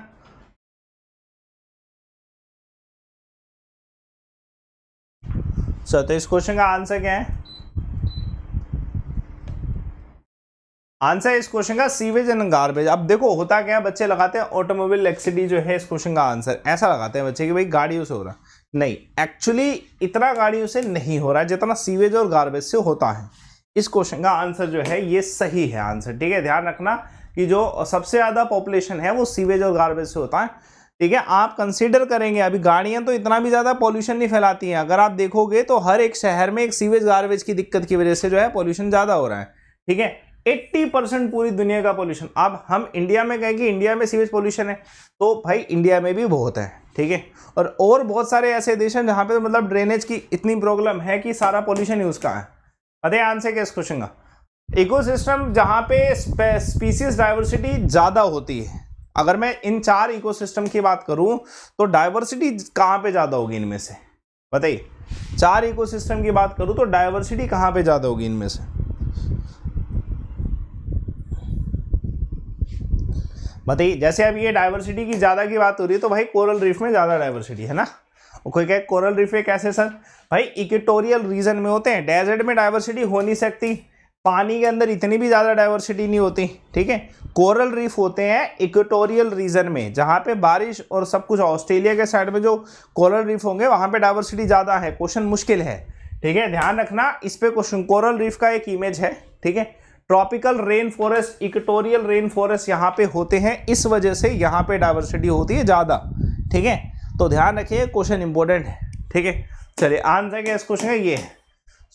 चलो तो इस क्वेश्चन का आंसर क्या है आंसर इस क्वेश्चन का सीवेज एंड गार्बेज अब देखो होता क्या है बच्चे लगाते हैं ऑटोमोबाइल एक्सीडी जो है इस क्वेश्चन का आंसर ऐसा लगाते हैं बच्चे कि भाई गाड़ियों से हो रहा नहीं एक्चुअली इतना गाड़ियों से नहीं हो रहा जितना सीवेज और गार्बेज से होता है इस क्वेश्चन का आंसर जो है ये सही है आंसर ठीक है ध्यान रखना कि जो सबसे ज़्यादा पॉपुलेशन है वो सीवेज और गार्बेज से होता है ठीक है आप कंसिडर करेंगे अभी गाड़ियाँ तो इतना भी ज़्यादा पॉल्यूशन नहीं फैलाती हैं अगर आप देखोगे तो हर एक शहर में एक सीवेज गार्बेज की दिक्कत की वजह से जो है पॉल्यूशन ज़्यादा हो रहा है ठीक है 80 परसेंट पूरी दुनिया का पॉल्यूशन अब हम इंडिया में कहें कि इंडिया में सीवेज पॉल्यूशन है तो भाई इंडिया में भी बहुत है ठीक है और और बहुत सारे ऐसे देश हैं जहाँ पे तो मतलब ड्रेनेज की इतनी प्रॉब्लम है कि सारा पॉल्यूशन ही उसका है पता है आंसर क्या इस क्वेश्चन का इकोसिस्टम जहां पे स्पीसीज डाइवर्सिटी ज़्यादा होती है अगर मैं इन चार इकोसिस्टम की बात करूं तो डाइवर्सिटी कहां पे ज़्यादा होगी इनमें से बताइए चार इकोसिस्टम की बात करूं तो डाइवर्सिटी कहां पे ज़्यादा होगी इनमें से बताइए जैसे अब ये डाइवर्सिटी की ज़्यादा की बात हो रही है तो भाई कोरल रीफ में ज़्यादा डाइवर्सिटी है ना कोई कहे कोरल रीफ कैसे सर भाई इक्वेटोरियल रीजन में होते हैं डेजर्ट में डाइवर्सिटी हो नहीं सकती पानी के अंदर इतनी भी ज़्यादा डाइवर्सिटी नहीं होती ठीक है कोरल रीफ होते हैं इक्वेटोरियल रीजन में जहाँ पे बारिश और सब कुछ ऑस्ट्रेलिया के साइड में जो कोरल रीफ होंगे वहाँ पे डाइवर्सिटी ज़्यादा है क्वेश्चन मुश्किल है ठीक है ध्यान रखना इस पर क्वेश्चन कोरल रीफ का एक इमेज है ठीक है tropical rain forest equatorial rain forest यहाँ पर होते हैं इस वजह से यहाँ पर डाइवर्सिटी होती है ज़्यादा ठीक है तो ध्यान रखिए क्वेश्चन इंपॉर्टेंट है ठीक है चलिए आंसर क्या इस क्वेश्चन का ये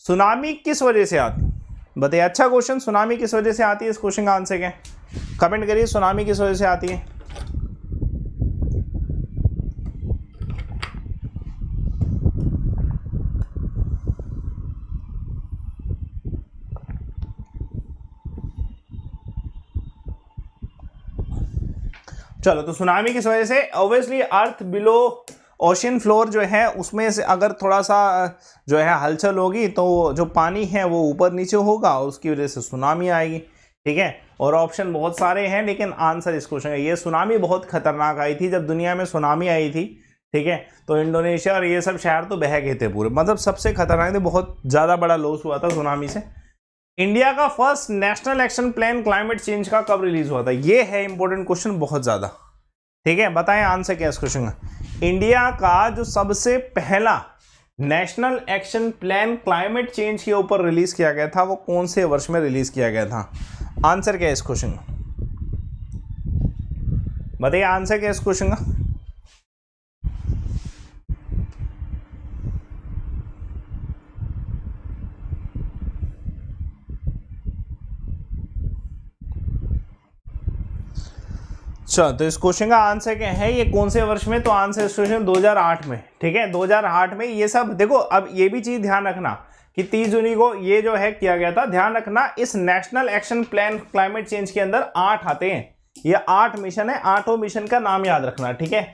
सुनामी किस वजह से आती बताइए अच्छा क्वेश्चन सुनामी किस वजह से आती है इस क्वेश्चन का आंसर क्या कमेंट करिए सुनामी किस वजह से आती है चलो तो सुनामी किस वजह से obviously earth below ocean floor जो है उसमें से अगर थोड़ा सा जो है हलचल होगी तो जो पानी है वो ऊपर नीचे होगा और उसकी वजह से सुनामी आएगी ठीक है और ऑप्शन बहुत सारे हैं लेकिन आंसर इस क्वेश्चन का ये सुनामी बहुत खतरनाक आई थी जब दुनिया में सुनामी आई थी ठीक है तो इंडोनेशिया और ये सब शहर तो बह गए थे पूरे मतलब सबसे खतरनाक थे बहुत ज़्यादा बड़ा लॉस हुआ था सुनामी से इंडिया का first national action plan climate change का कब रिलीज हुआ था ये है इंपॉर्टेंट क्वेश्चन बहुत ज़्यादा ठीक है बताएं आंसर क्या इस क्वेश्चन का इंडिया का जो सबसे पहला national action plan climate change के ऊपर रिलीज किया गया था वो कौन से वर्ष में रिलीज किया गया था आंसर क्या है इस क्वेश्चन का बताइए आंसर क्या है इस क्वेश्चन का अच्छा तो इस क्वेश्चन का आंसर क्या है ये कौन से वर्ष में तो आंसर इस क्वेश्चन आठ में ठीक है 2008 में ये सब देखो अब ये भी चीज़ ध्यान रखना कि 30 जून को ये जो है किया गया था ध्यान रखना इस national action plan climate change के अंदर आठ आते हैं ये आठ मिशन है आठों मिशन का नाम याद रखना ठीक है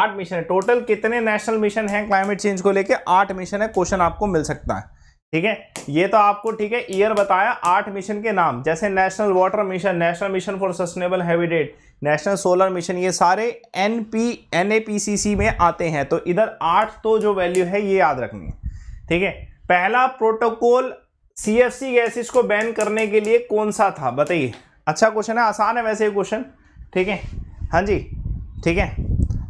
आठ मिशन है टोटल कितने नेशनल मिशन है क्लाइमेट चेंज को लेके आठ मिशन है क्वेश्चन आपको मिल सकता है ठीक है ये तो आपको ठीक है ईयर बताया आठ मिशन के नाम जैसे national water mission national mission for sustainable habitat national solar mission ये सारे N P N A P C C में आते हैं तो इधर आठ तो जो वैल्यू है ये याद रखनी है ठीक है पहला protocol C F C gases को बैन करने के लिए कौन सा था बताइए अच्छा क्वेश्चन है आसान है वैसे ही क्वेश्चन ठीक है हाँ जी ठीक है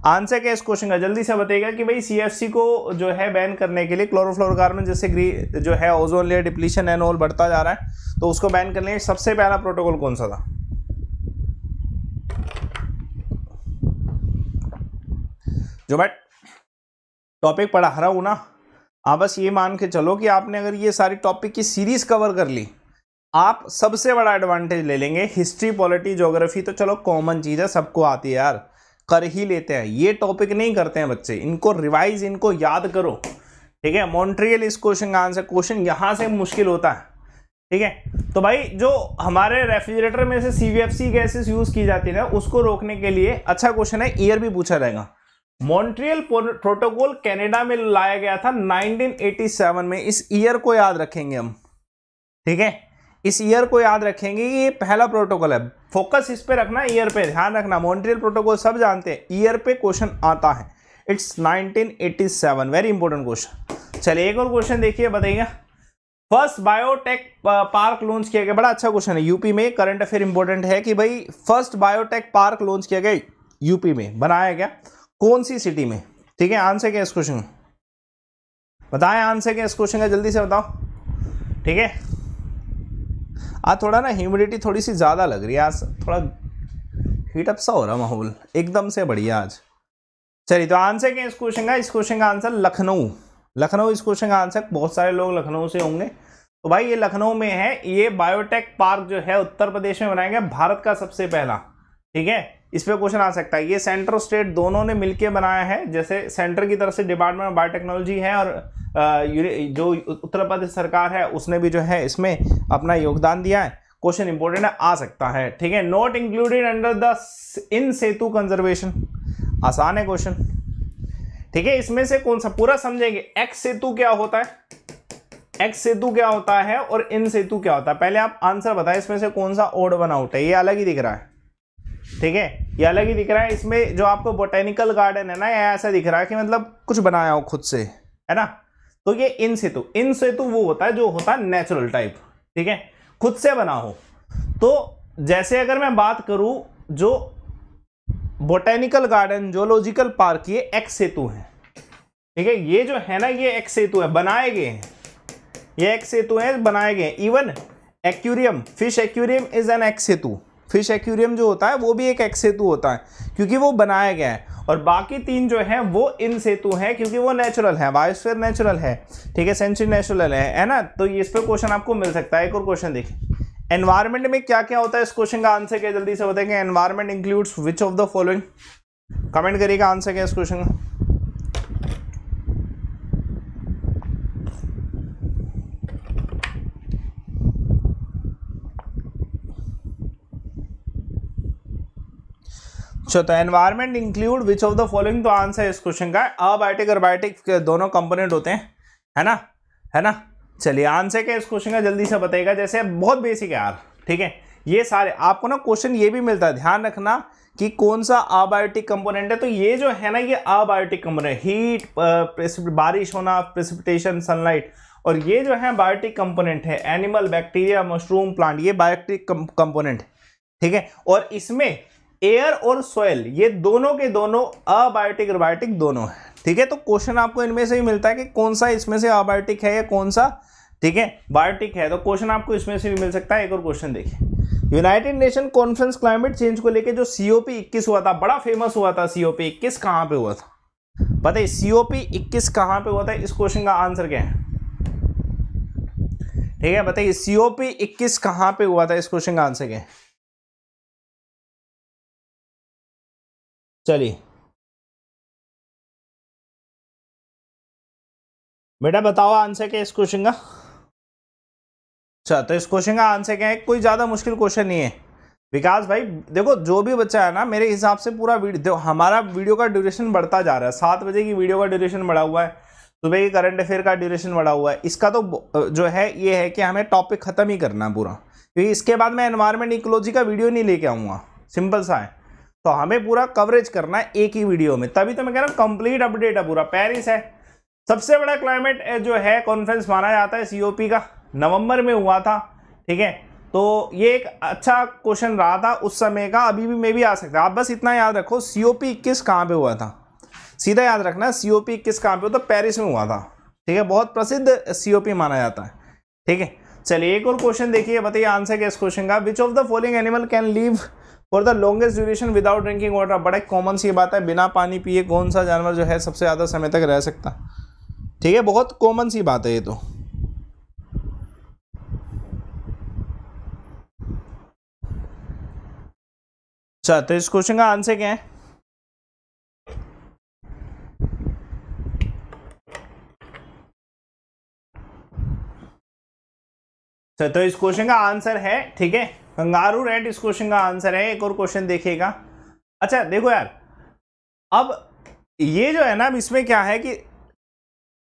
आंसर क्या इस क्वेश्चन का जल्दी से बताइएगा कि भाई सीएफसी को जो है बैन करने के लिए क्लोरोफ्लोरोकार्बन जैसे ग्री जो है ओजोन लेयर डिप्लीशन एन ओल बढ़ता जा रहा है तो उसको बैन करने सबसे पहला प्रोटोकॉल कौन सा था जो मैं टॉपिक पढ़ा रहा हूं ना आप हाँ, बस ये मान के चलो कि आपने अगर ये सारी टॉपिक की सीरीज कवर कर ली आप सबसे बड़ा एडवांटेज ले लेंगे हिस्ट्री पॉलिटी ज्योग्राफी तो चलो कॉमन चीज़ है सबको आती है यार कर ही लेते हैं ये टॉपिक नहीं करते हैं बच्चे इनको रिवाइज इनको याद करो ठीक है मॉन्ट्रियल इस क्वेश्चन का आंसर क्वेश्चन यहाँ से मुश्किल होता है ठीक है तो भाई जो हमारे रेफ्रिजरेटर में से सी गैसेस यूज की जाती है ना उसको रोकने के लिए अच्छा क्वेश्चन है ईयर भी पूछा जाएगा मॉन्ट्रियल प्रोटोकॉल कनाडा में लाया गया था 1987 में इस ईयर को याद रखेंगे हम ठीक है इस ईयर को याद रखेंगे ये पहला प्रोटोकॉल है फोकस इस पे रखना ईयर पे ध्यान रखना मॉन्ट्रियल प्रोटोकॉल सब जानते हैं ईयर पे क्वेश्चन आता है इट्स 1987 वेरी इंपॉर्टेंट क्वेश्चन चलिए एक और क्वेश्चन देखिए बताइए फर्स्ट बायोटेक पार्क लॉन्च किया गया बड़ा अच्छा क्वेश्चन है यूपी में करंट अफेयर इंपॉर्टेंट है कि भाई फर्स्ट बायोटेक पार्क लॉन्च किया गया यूपी में बनाया गया कौन सी सिटी में ठीक है आंसर क्या इस क्वेश्चन बताएं आंसर क्या इस क्वेश्चन का जल्दी से बताओ ठीक है हाँ थोड़ा ना ह्यूमिडिटी थोड़ी सी ज़्यादा लग रही है आज थोड़ा हीटअप सा हो रहा माहौल एकदम से बढ़िया आज चलिए तो आंसर क्या इस क्वेश्चन का इस क्वेश्चन का आंसर लखनऊ लखनऊ इस क्वेश्चन का आंसर बहुत सारे लोग लखनऊ से होंगे तो भाई ये लखनऊ में है ये बायोटेक पार्क जो है उत्तर प्रदेश में बनाया गया भारत का सबसे पहला ठीक है इस पर क्वेश्चन आ सकता है ये सेंटर और स्टेट दोनों ने मिलकर बनाया है जैसे सेंटर की तरफ से डिपार्टमेंट ऑफ बायोटेक्नोलॉजी है और जो उत्तर प्रदेश सरकार है उसने भी जो है इसमें अपना योगदान दिया है क्वेश्चन इंपॉर्टेंट है आ सकता है ठीक है not included under the in situ conservation आसान है क्वेश्चन ठीक है इसमें से कौन सा पूरा समझेंगे एक्स सेतु क्या होता है एक्स सेतु क्या होता है और इन सेतु क्या होता है पहले आप आंसर बताएं इसमें से कौन सा ओड वन आउट है ये अलग ही दिख रहा है ठीक है ये अलग ही दिख रहा है इसमें जो आपको बोटेनिकल गार्डन है ना ये ऐसा दिख रहा है कि मतलब कुछ बनाया हो खुद से है ना तो ये इन सेतु इन सेतु वो होता है जो होता है नेचुरल टाइप ठीक है खुद से बना हो तो जैसे अगर मैं बात करूं जो बोटेनिकल गार्डन जोलॉजिकल पार्क ये एक्स सेतु है ठीक है ये जो है ना ये एक्स सेतु है बनाए गए हैं ये एक्स सेतु है बनाए गए even aquarium fish aquarium is an ex situ fish aquarium जो होता है वो भी एक एक्स सेतु होता है क्योंकि वो बनाया गया है और बाकी तीन जो है वो इन सेतु हैं क्योंकि वो नेचुरल है बायोस्फेयर नेचुरल है ठीक है सेंचुरी नेचुरल है है ना तो इस पर क्वेश्चन आपको मिल सकता है एक और क्वेश्चन देखिए एनवायरमेंट में क्या क्या होता है इस क्वेश्चन का आंसर क्या जल्दी से बताएंगे environment includes which of the following comment करिएगा आंसर क्या इस क्वेश्चन का तो environment include which of the following तो आंसर है इस क्वेश्चन का अबायोटिक और बायोटिक दोनों कंपोनेंट होते हैं है ना है ना चलिए आंसर क्या इस क्वेश्चन का जल्दी से बताएगा जैसे बहुत बेसिक है यार ठीक है ये सारे आपको ना क्वेश्चन ये भी मिलता है ध्यान रखना कि कौन सा अबायोटिक कंपोनेंट है तो ये जो है ना ये अबायोटिक कंपोनेंट हीट बारिश होना प्रेसिपिटेशन सनलाइट और ये जो है बायोटिक कंपोनेंट है एनिमल बैक्टीरिया मशरूम प्लांट ये बायोटिक कंपोनेंट ठीक है और इसमें एयर और सोयल ये दोनों के दोनों अबायोटिक रोबायोटिक दोनों है ठीक है तो क्वेश्चन आपको इनमें से ही मिलता है कि कौन सा इसमें से अबायोटिक है या कौन सा ठीक है बायोटिक है तो क्वेश्चन आपको इसमें से भी मिल सकता है एक और क्वेश्चन देखिए united nation conference climate change को लेकर जो सीओ 21 हुआ था बड़ा फेमस हुआ था सीओपी 21 कहाँ पे हुआ था पता है सीओ पी इक्कीस कहाँ पर हुआ था इस क्वेश्चन का आंसर क्या है ठीक है बताइए सीओ पी इक्कीस कहाँ पर हुआ था इस क्वेश्चन का आंसर क्या है चलिए बेटा बताओ आंसर क्या इस क्वेश्चन का अच्छा तो इस क्वेश्चन का आंसर क्या है कोई ज़्यादा मुश्किल क्वेश्चन नहीं है विकास भाई देखो जो भी बच्चा है ना मेरे हिसाब से पूरा वीडियो हमारा वीडियो का ड्यूरेशन बढ़ता जा रहा है सात बजे की वीडियो का ड्यूरेशन बढ़ा हुआ है सुबह के करंट अफेयर का ड्यूरेशन बढ़ा हुआ है इसका तो जो है ये है कि हमें टॉपिक ख़त्म ही करना है पूरा क्योंकि इसके बाद मैं एनवायरमेंट इकोलॉजी का वीडियो नहीं लेके आऊँगा सिंपल सा है तो हमें पूरा कवरेज करना है एक ही वीडियो में तभी तो मैं कह रहा हूँ कंप्लीट अपडेट है पूरा पेरिस है सबसे बड़ा क्लाइमेट जो है कॉन्फ्रेंस माना जाता है सी का नवंबर में हुआ था ठीक है तो ये एक अच्छा क्वेश्चन रहा था उस समय का अभी भी मैं भी आ सकता है आप बस इतना याद रखो सी ओ पी इक्कीस कहाँ पे हुआ था सीधा याद रखना सी ओ पी इक्कीस कहाँ पे हुआ था पेरिस में हुआ था ठीक है बहुत प्रसिद्ध सी ओ पी माना जाता है ठीक है चलिए एक और क्वेश्चन देखिए बताइए आंसर क्या इस क्वेश्चन का which of the following animal can live for the longest duration without drinking water बड़ा कॉमन सी बात है बिना पानी पिए कौन सा जानवर जो है सबसे ज़्यादा समय तक रह सकता ठीक है बहुत कॉमन सी बात है ये तो अच्छा तो इस क्वेश्चन का आंसर क्या है अच्छा, तो इस क्वेश्चन का आंसर है ठीक है कंगारू रेट इस क्वेश्चन का आंसर है एक और क्वेश्चन देखिएगा अच्छा देखो यार अब ये जो है ना अब इसमें क्या है कि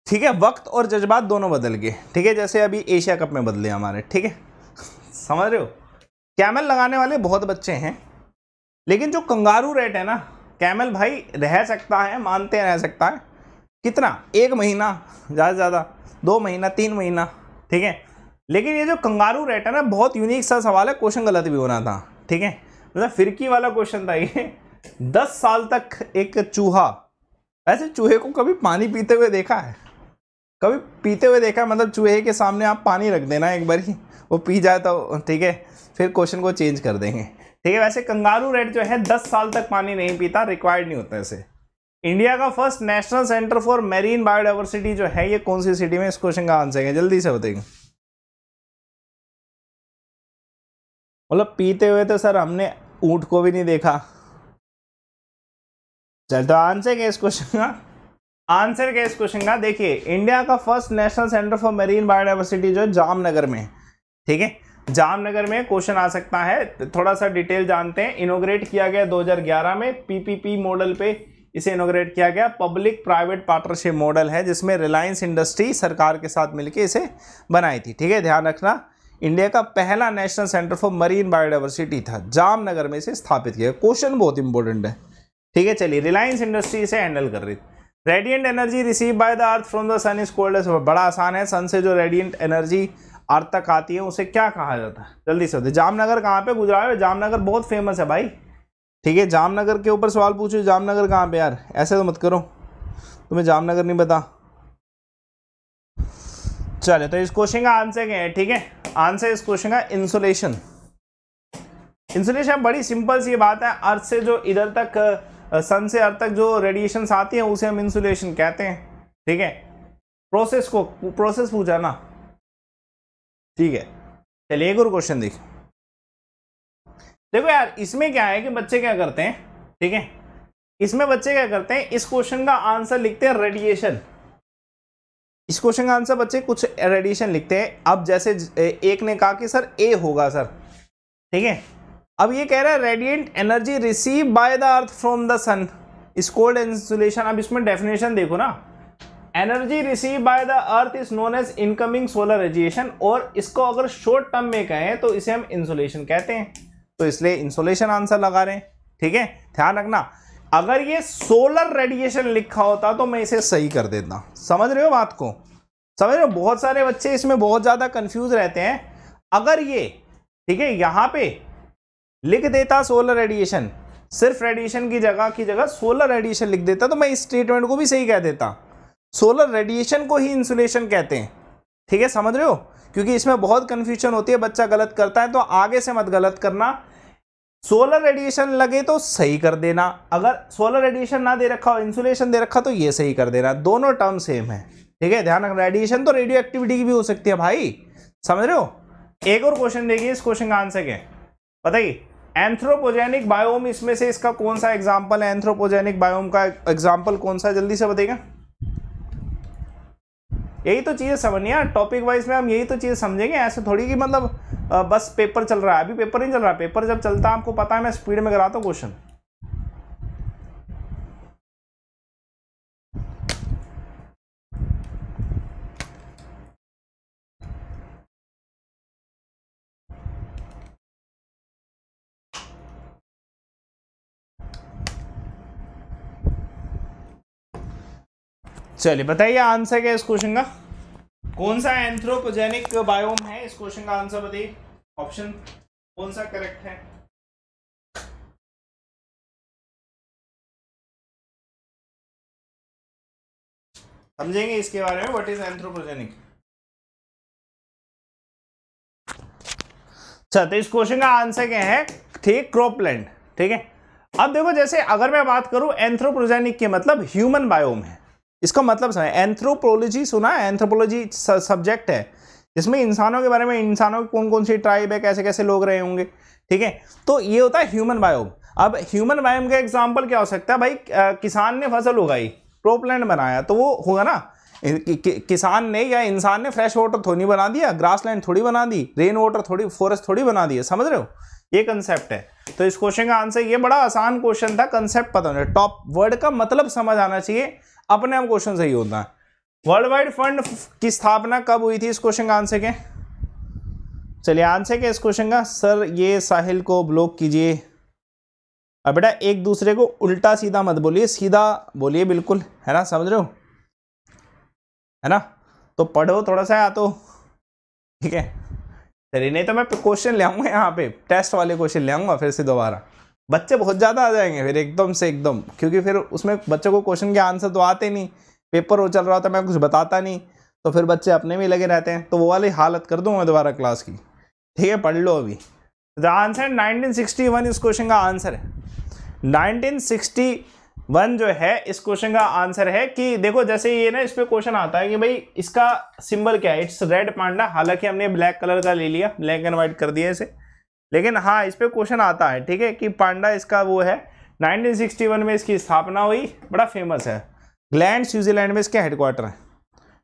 ठीक है वक्त और जज्बात दोनों बदल गए ठीक है जैसे अभी एशिया कप में बदले हमारे ठीक है समझ रहे हो कैमल लगाने वाले बहुत बच्चे हैं लेकिन जो कंगारू रेट है ना कैमल भाई रह सकता है मानते रह सकता है कितना एक महीना ज़्यादा से ज़्यादा दो महीना तीन महीना ठीक है लेकिन ये जो कंगारू रेट है ना बहुत यूनिक सा सवाल है क्वेश्चन गलत भी होना था ठीक है मतलब फिरकी वाला क्वेश्चन था ये दस साल तक एक चूहा वैसे चूहे को कभी पानी पीते हुए देखा है कभी पीते हुए देखा है मतलब चूहे के सामने आप पानी रख देना एक बार ही वो पी जाए तो ठीक है फिर क्वेश्चन को चेंज कर देंगे ठीक है वैसे कंगारू रेट जो है दस साल तक पानी नहीं पीता रिक्वायर्ड नहीं होता इसे इंडिया का first national centre for marine biodiversity जो है ये कौन सी सिटी में इस क्वेश्चन का आंसर है जल्दी से बताएंगे मतलब पीते हुए तो सर हमने ऊंट को भी नहीं देखा चल तो आंसर क्या इस क्वेश्चन का आंसर क्या इस क्वेश्चन का देखिए इंडिया का first national centre for marine biodiversity जो है जामनगर में ठीक है जामनगर में क्वेश्चन आ सकता है थोड़ा सा डिटेल जानते हैं इनोग्रेट किया गया 2011 में पीपीपी मॉडल पे इसे इनोग्रेट किया गया पब्लिक प्राइवेट पार्टनरशिप मॉडल है जिसमें रिलायंस इंडस्ट्री सरकार के साथ मिलकर इसे बनाई थी ठीक है ध्यान रखना इंडिया का पहला national centre for marine biodiversity था जामनगर में इसे स्थापित किया क्वेश्चन बहुत इंपॉर्टेंट है ठीक है चलिए रिलायंस इंडस्ट्री इसे हैंडल कर रही radiant energy receive by the earth from the sun is called बड़ा आसान है सन से जो रेडियंट एनर्जी अर्थ तक आती है उसे क्या कहा जाता है जल्दी से होते जामनगर कहाँ पे गुजरात में जामनगर बहुत फेमस है भाई ठीक है जामनगर के ऊपर सवाल पूछो जामनगर कहाँ पे यार ऐसे तो मत करो तुम्हें जामनगर नहीं पता चलो तो इस क्वेश्चन का आंसर क्या है ठीक है आंसर इस क्वेश्चन का इंसुलेशन इंसुलेशन बड़ी सिंपल सी बात है अर्थ से जो इधर तक सन से अर्थ तक जो रेडिएशन आती है उसे हम इंसुलेशन कहते हैं ठीक है प्रोसेस को प्रोसेस पूछा ना ठीक है चलिए एक और क्वेश्चन देख देखो यार इसमें क्या है कि बच्चे क्या करते हैं ठीक है इसमें बच्चे क्या करते हैं इस क्वेश्चन का आंसर लिखते हैं रेडिएशन इस क्वेश्चन का आंसर बच्चे कुछ रेडिएशन लिखते हैं अब जैसे एक ने कहा कि सर ए होगा सर ठीक है अब ये कह रहा है radiant energy receive by the earth from the sun is called insolation अब इसमें डेफिनेशन देखो ना energy receive by the earth is known as incoming solar radiation और इसको अगर शॉर्ट टर्म में कहें तो इसे हम इंसुलेशन कहते हैं तो इसलिए इंसुलेशन आंसर लगा रहे हैं ठीक है ध्यान रखना अगर ये सोलर रेडिएशन लिखा होता तो मैं इसे सही कर देता समझ रहे हो बात को समझ रहे हो बहुत सारे बच्चे इसमें बहुत ज़्यादा कंफ्यूज रहते हैं अगर ये ठीक है यहाँ पे लिख देता सोलर रेडिएशन सिर्फ रेडिएशन की जगह की जगह सोलर रेडिएशन लिख देता तो मैं इस स्टेटमेंट को भी सही कह देता सोलर रेडिएशन को ही इंसुलेशन कहते हैं ठीक है समझ रहे हो क्योंकि इसमें बहुत कंफ्यूजन होती है बच्चा गलत करता है तो आगे से मत गलत करना सोलर रेडिएशन लगे तो सही कर देना अगर सोलर रेडिएशन ना दे रखा हो इंसुलेशन दे रखा तो ये सही कर देना दोनों टर्म सेम है ठीक है ध्यान रखना रेडिएशन तो रेडियो एक्टिविटी की भी हो सकती है भाई समझ रहे हो एक और क्वेश्चन देखिए इस क्वेश्चन का आंसर क्या बताइए एंथ्रोपोजेनिक बायोम इसमें से इसका कौन सा एग्जाम्पल है एंथ्रोपोजेनिक बायोम का एग्जाम्पल कौन सा जल्दी से बताइएगा यही तो चीज़ें समझनी है टॉपिक वाइज में हम यही तो चीज़ समझेंगे ऐसे थोड़ी कि मतलब बस पेपर चल रहा है अभी पेपर नहीं चल रहा पेपर जब चलता है आपको पता है मैं स्पीड में कराता हूँ क्वेश्चन चलिए बताइए आंसर क्या है इस क्वेश्चन का कौन सा एंथ्रोपोजेनिक बायोम है इस क्वेश्चन का आंसर बताइए ऑप्शन कौन सा करेक्ट है समझेंगे इसके बारे में व्हाट इज एंथ्रोपोजेनिक अच्छा तो इस क्वेश्चन का आंसर क्या है ठीक क्रॉपलैंड ठीक है अब देखो जैसे अगर मैं बात करूं एंथ्रोप्रोजेनिक के मतलब ह्यूमन बायोम है इसका मतलब समझ एंथ्रोपोलॉजी सुना है एंथ्रोपोलॉजी सब्जेक्ट है जिसमें इंसानों के बारे में इंसानों की कौन कौन सी ट्राइब है कैसे कैसे लोग रहे होंगे ठीक है तो ये होता है ह्यूमन बायोम अब ह्यूमन बायोम का एग्जाम्पल क्या हो सकता है भाई किसान ने फसल उगाई प्रोपलैंड बनाया तो वो होगा ना कि, कि, किसान ने या इंसान ने फ्रेश वाटर थोड़ी बना दिया ग्रासलैंड थोड़ी बना दी रेन वाटर थोड़ी फॉरेस्ट थोड़ी बना दी समझ रहे हो ये कंसेप्ट है तो इस क्वेश्चन का आंसर ये बड़ा आसान क्वेश्चन था कंसेप्ट पता नहीं टॉप वर्ड का मतलब समझ आना चाहिए अपने आप क्वेश्चन सही होता है वर्ल्ड वाइड फंड की स्थापना कब हुई थी इस क्वेश्चन का आंसर के चलिए आंसर क्या इस क्वेश्चन का सर ये साहिल को ब्लॉक कीजिए अब बेटा एक दूसरे को उल्टा सीधा मत बोलिए सीधा बोलिए बिल्कुल है ना समझ रहे हो है ना तो पढ़ो थोड़ा सा या तो ठीक है चलिए नहीं तो मैं क्वेश्चन ले आऊँगा यहाँ पे टेस्ट वाले क्वेश्चन ले आऊँगा फिर से दोबारा बच्चे बहुत ज़्यादा आ जाएंगे फिर एकदम से एकदम क्योंकि फिर उसमें बच्चों को क्वेश्चन के आंसर तो आते नहीं पेपर वो चल रहा होता मैं कुछ बताता नहीं तो फिर बच्चे अपने में लगे रहते हैं तो वो वाली हालत कर दूँ मैं दोबारा क्लास की ठीक है पढ़ लो अभी द आंसर वन इस क्वेश्चन का आंसर है वन जो है इस क्वेश्चन का आंसर है कि देखो जैसे ये ना इस पर क्वेश्चन आता है कि भाई इसका सिंबल क्या है इट्स रेड पांडा हालांकि हमने ब्लैक कलर का ले लिया ब्लैक एंड वाइट कर दिया इसे लेकिन हाँ इस पर क्वेश्चन आता है ठीक है कि पांडा इसका वो है 1961 में इसकी स्थापना हुई बड़ा फेमस है ग्लैंड स्विट्जरलैंड में इसके हेडक्वार्टर है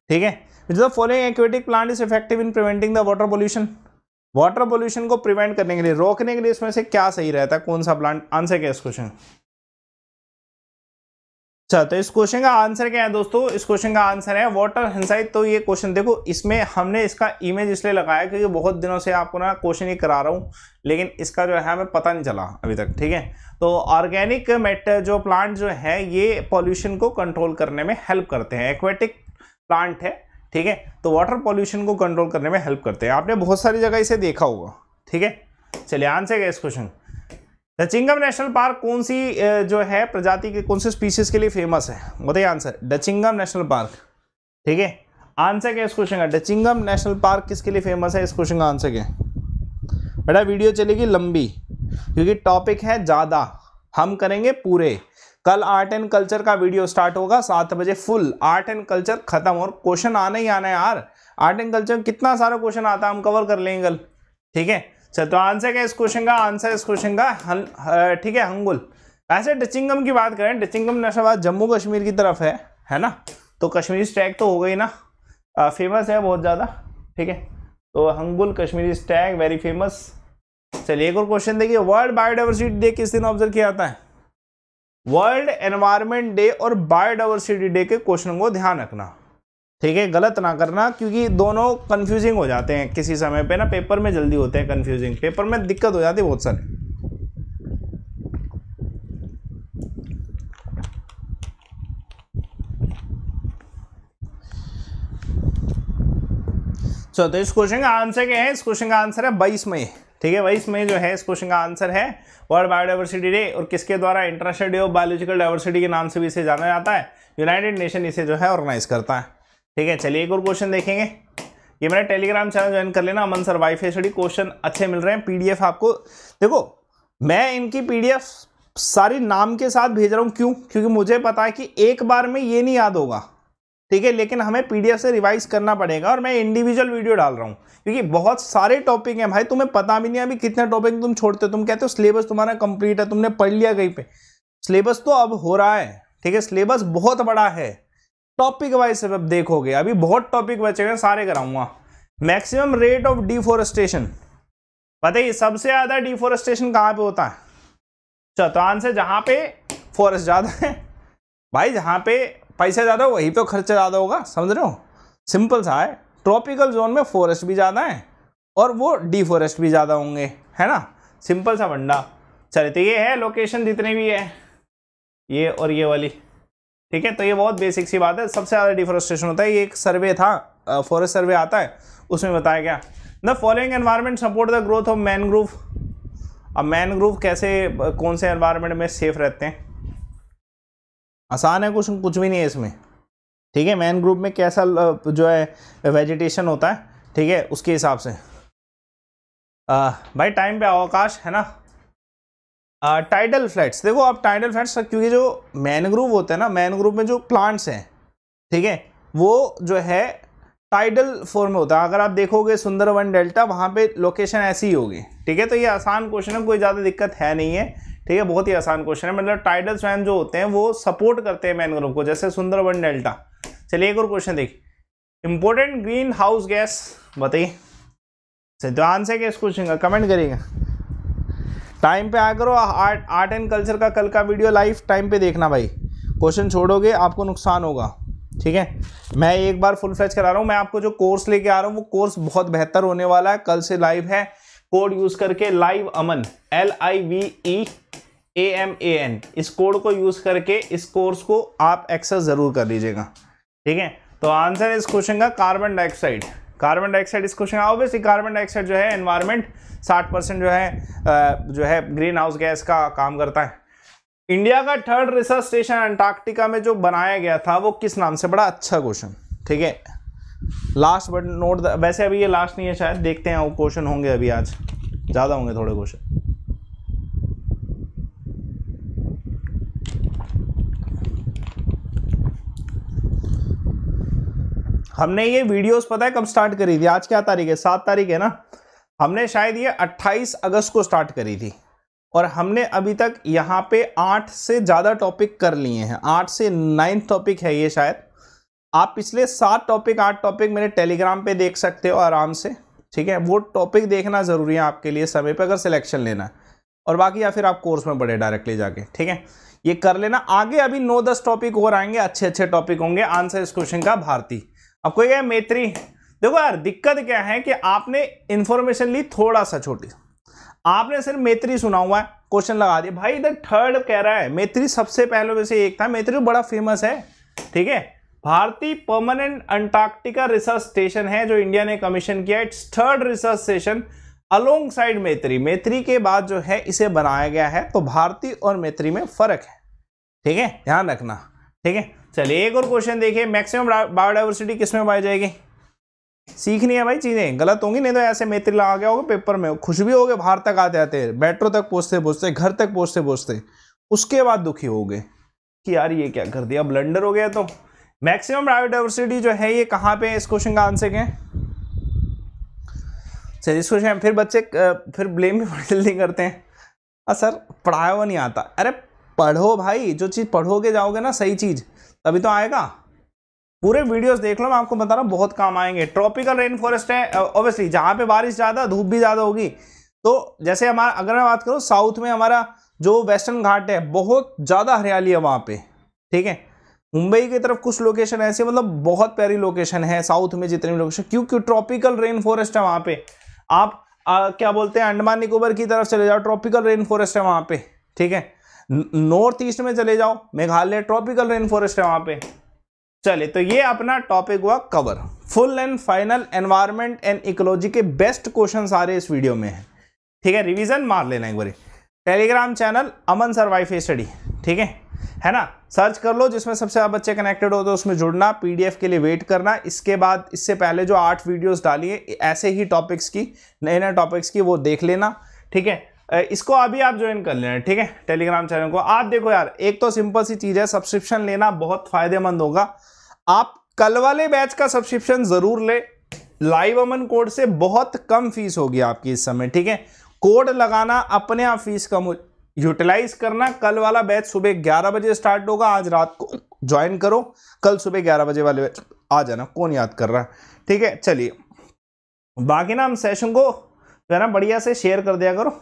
ठीक है which the following aquatic plant is effective in preventing the water pollution water pollution को प्रिवेंट करने के लिए रोकने के लिए इसमें से क्या सही रहता है कौन सा प्लांट आंसर क्या इस क्वेश्चन अच्छा तो इस क्वेश्चन का आंसर क्या है दोस्तों इस क्वेश्चन का आंसर है वाटर हिंसाइट तो ये क्वेश्चन देखो इसमें हमने इसका इमेज इसलिए लगाया क्योंकि बहुत दिनों से आपको ना क्वेश्चन ही करा रहा हूँ लेकिन इसका जो है हमें पता नहीं चला अभी तक ठीक है तो ऑर्गेनिक मैटर जो प्लांट जो है ये पॉल्यूशन को कंट्रोल करने में हेल्प करते हैं एक्वेटिक प्लांट है ठीक है तो वाटर पॉल्यूशन को कंट्रोल करने में हेल्प करते हैं आपने बहुत सारी जगह इसे देखा होगा ठीक है चलिए आंसर क्या इस क्वेश्चन डचिंगम नेशनल पार्क कौन सी जो है प्रजाति के कौन से स्पीसीज के लिए फेमस है बताइए आंसर डचिंगम नेशनल पार्क ठीक है आंसर क्या इस क्वेश्चन का डचिंगम नेशनल पार्क किसके लिए फेमस है इस क्वेश्चन का आंसर क्या बेटा वीडियो चलेगी लंबी क्योंकि टॉपिक है ज़्यादा हम करेंगे पूरे कल आर्ट एंड कल्चर का वीडियो स्टार्ट होगा सात बजे फुल आर्ट एंड कल्चर खत्म और क्वेश्चन आना ही आना है यार आर्ट एंड कल्चर कितना सारा क्वेश्चन आता है हम कवर कर लेंगे कल ठीक है चल तो आंसर क्या इस क्वेश्चन का आंसर इस क्वेश्चन का हल ठीक है हंगुल वैसे डचिंगम की बात करें डचिंगम नशाबाद जम्मू कश्मीर की तरफ है है ना तो कश्मीरी स्टैग तो हो गई ना आ, फेमस है बहुत ज़्यादा ठीक है तो hangul Kashmiri stag very famous चलिए एक और क्वेश्चन देखिए वर्ल्ड बायोडाइवर्सिटी डे किस दिन ऑब्जर्व किया जाता है वर्ल्ड एनवायरमेंट डे और बायोडाइवर्सिटी डे के क्वेश्चन को ध्यान रखना ठीक है गलत ना करना क्योंकि दोनों कन्फ्यूजिंग हो जाते हैं किसी समय पे ना पेपर में जल्दी होते हैं कन्फ्यूजिंग पेपर में दिक्कत हो जाती है बहुत सारी चलो तो इस क्वेश्चन का आंसर क्या है इस क्वेश्चन का आंसर है बाईस मई ठीक है बाईस मई जो है इस क्वेश्चन का आंसर है वर्ल्ड बायोडाइवर्सिटी डे और किसके द्वारा international day of biological diversity के नाम से भी इसे जाना जाता है यूनाइटेड नेशन इसे जो है ऑर्गेनाइज करता है ठीक है चलिए एक और क्वेश्चन देखेंगे ये मेरा टेलीग्राम चैनल ज्वाइन कर लेना Aman sir Y study question अच्छे मिल रहे हैं पीडीएफ आपको देखो मैं इनकी पीडीएफ सारी नाम के साथ भेज रहा हूँ क्यों क्योंकि मुझे पता है कि एक बार में ये नहीं याद होगा ठीक है लेकिन हमें पीडीएफ से रिवाइज करना पड़ेगा और मैं इंडिविजुअल वीडियो डाल रहा हूँ क्योंकि बहुत सारे टॉपिक हैं भाई तुम्हें पता भी नहीं अभी कितने टॉपिक तुम छोड़ते हो तुम कहते हो सिलेबस तुम्हारा कंप्लीट है तुमने पढ़ लिया कहीं पे सिलेबस तो अब हो रहा है ठीक है सिलेबस बहुत बड़ा है टॉपिक वाइज अब देखोगे अभी बहुत टॉपिक बचे हैं सारे कराऊंगा मैक्सिमम रेट ऑफ डिफोरेस्टेशन बताइए सबसे ज़्यादा डिफोरेस्टेशन कहाँ पे होता है अच्छा तो आंसर जहाँ पे फॉरेस्ट ज़्यादा है भाई जहाँ पे पैसा ज़्यादा हो वहीं पे खर्चा ज़्यादा होगा समझ रहे हो सिंपल सा है ट्रॉपिकल जोन में फॉरेस्ट भी ज़्यादा है और वो डिफॉरेस्ट भी ज़्यादा होंगे है ना सिंपल सा बंडा चलिए तो ये है लोकेशन जितने भी है ये और ये वाली ठीक है तो ये बहुत बेसिक सी बात है सबसे ज़्यादा डिफोरेस्टेशन होता है ये एक सर्वे था फॉरेस्ट सर्वे आता है उसमें बताया गया the following environment support the growth of mangrove अब मैनग्रूव कैसे कौन से एनवायरमेंट में सेफ रहते हैं आसान है कुछ कुछ भी नहीं है इसमें ठीक है मैनग्रूव में कैसा जो है वेजिटेशन होता है ठीक है उसके हिसाब से आ, भाई टाइम पे अवकाश है ना टाइडल फ्लैट्स देखो आप टाइडल फ्लैट्स क्योंकि जो मैनग्रूव होते हैं ना मैनग्रूव में जो प्लांट्स हैं ठीक है वो जो है टाइडल फॉर्म में होता है अगर आप देखोगे सुंदरवन डेल्टा वहाँ पे लोकेशन ऐसी ही होगी ठीक है तो ये आसान क्वेश्चन है कोई ज़्यादा दिक्कत है नहीं है ठीक है बहुत ही आसान क्वेश्चन है मतलब टाइडल फ्लैन जो होते हैं वो सपोर्ट करते हैं मैनग्रोव को जैसे सुंदरवन डेल्टा चलिए एक और क्वेश्चन देखिए इंपॉर्टेंट ग्रीन हाउस गैस बताइए तो से क्या इस क्वेश्चन का कमेंट करिएगा टाइम पे आया करो आर्ट आर्ट एंड कल्चर का कल का वीडियो लाइव टाइम पे देखना भाई क्वेश्चन छोड़ोगे आपको नुकसान होगा ठीक है मैं एक बार फुल फ्लैच करा रहा हूँ मैं आपको जो कोर्स लेके आ रहा हूँ वो कोर्स बहुत बेहतर होने वाला है कल से लाइव है कोड यूज़ करके live Aman L I V E A M A N इस कोड को यूज़ करके इस कोर्स को आप एक्सेस ज़रूर कर लीजिएगा ठीक है तो आंसर इस क्वेश्चन का कार्बन डाइऑक्साइड कार्बन डाइऑक्साइड इस क्वेश्चन ऑब्वियसली कार्बन डाइऑक्साइड जो है एनवायरमेंट 60 परसेंट जो है जो है ग्रीन हाउस गैस का काम करता है इंडिया का थर्ड रिसर्च स्टेशन अंटार्कटिका में जो बनाया गया था वो किस नाम से बड़ा अच्छा क्वेश्चन ठीक है लास्ट बट नोट वैसे अभी ये लास्ट नहीं है शायद देखते हैं वो क्वेश्चन होंगे अभी आज ज़्यादा होंगे थोड़े क्वेश्चन हमने ये वीडियोस पता है कब स्टार्ट करी थी आज क्या तारीख है सात तारीख है ना हमने शायद ये 28 अगस्त को स्टार्ट करी थी और हमने अभी तक यहाँ पे आठ से ज़्यादा टॉपिक कर लिए हैं आठ से नाइन्थ टॉपिक है ये शायद आप पिछले सात टॉपिक आठ टॉपिक मेरे टेलीग्राम पे देख सकते हो आराम से ठीक है वो टॉपिक देखना ज़रूरी है आपके लिए समय पर अगर सिलेक्शन लेना है और बाकी या फिर आप कोर्स में बढ़े डायरेक्टली जाके ठीक है ये कर लेना आगे अभी नौ दस टॉपिक और आएंगे अच्छे अच्छे टॉपिक होंगे आंसर इस क्वेश्चन का भारती कोई क्या मैत्री देखो यार दिक्कत क्या है कि आपने इंफॉर्मेशन ली थोड़ा सा छोटी आपने सिर्फ मेत्री सुना हुआ है क्वेश्चन लगा दिया भाई इधर थर्ड कह रहा है मेत्री सबसे पहले में से एक था मेत्री बड़ा फेमस है ठीक है भारतीय परमानेंट अंटार्कटिका रिसर्च स्टेशन है जो इंडिया ने कमीशन किया it's third research station alongside Maitri Maitri के बाद जो है इसे बनाया गया है तो भारतीय और मैत्री में फर्क है ठीक है ध्यान रखना ठीक है चलिए एक और क्वेश्चन देखिए मैक्सिमम बायोडाइवर्सिटी किस में पाई जाएगी सीखनी है भाई चीज़ें गलत होंगी नहीं तो ऐसे मैत्री लगा गया होगा पेपर में खुश भी हो गए बाहर तक आते आते मेट्रो तक पहुँचते पहुँचते घर तक पहुँचते पहुँचते उसके बाद दुखी हो गए कि यार ये क्या कर दिया ब्लंडर हो गया तो मैक्सिमम बायोडाइवर्सिटी जो है ये कहाँ पे इस क्वेश्चन का आंसर क्या सर इस क्वेश्चन फिर बच्चे फिर ब्लेम भी बड़ी जल्दी करते हैं हाँ सर पढ़ाया हुआ नहीं आता अरे पढ़ो भाई जो चीज़ पढ़ोगे जाओगे ना सही चीज़ तभी तो आएगा पूरे वीडियोस देख लो मैं आपको बता रहा हूँ बहुत काम आएंगे ट्रॉपिकल रेन फॉरेस्ट है ऑब्वियसली जहाँ पे बारिश ज़्यादा धूप भी ज़्यादा होगी तो जैसे हमारा अगर मैं बात करूँ साउथ में हमारा जो वेस्टर्न घाट है बहुत ज़्यादा हरियाली है वहाँ पर ठीक है मुंबई की तरफ कुछ लोकेशन ऐसे मतलब बहुत प्यारी लोकेशन है साउथ में जितने भी लोकेशन क्योंकि ट्रॉपिकल रेन फॉरेस्ट है वहाँ पर आप आ, क्या बोलते हैं अंडमान निकोबर की तरफ चले जाओ ट्रॉपिकल रेन फॉरेस्ट है वहाँ पे ठीक है नॉर्थ ईस्ट में चले जाओ मेघालय ट्रॉपिकल रेन फॉरेस्ट है वहां पे चले तो ये अपना टॉपिक हुआ cover full and final environment and ecology के बेस्ट क्वेश्चन सारे इस वीडियो में हैं ठीक है रिविजन मार लेना एक बार Telegram channel Aman sir wife study ठीक है है ना सर्च कर लो जिसमें सबसे ज़्यादा बच्चे कनेक्टेड होते हैं उसमें जुड़ना पीडीएफ के लिए वेट करना इसके बाद इससे पहले जो आठ वीडियोस डाली है ऐसे ही टॉपिक्स की नए नए टॉपिक्स की वो देख लेना ठीक है इसको अभी आप ज्वाइन कर लेना ठीक है टेलीग्राम चैनल को आप देखो यार एक तो सिंपल सी चीज़ है सब्सक्रिप्शन लेना बहुत फायदेमंद होगा आप कल वाले बैच का सब्सक्रिप्शन ज़रूर ले लाइव अमन कोड से बहुत कम फीस होगी आपकी इस समय ठीक है कोड लगाना अपने आप फीस कम यूटिलाइज करना कल वाला बैच सुबह 11 बजे स्टार्ट होगा आज रात को ज्वाइन करो कल सुबह 11 बजे वाले बैच आ जाना कौन याद कर रहा है ठीक है चलिए बाकी ना हम सेशन को जो है ना बढ़िया से शेयर कर दिया करो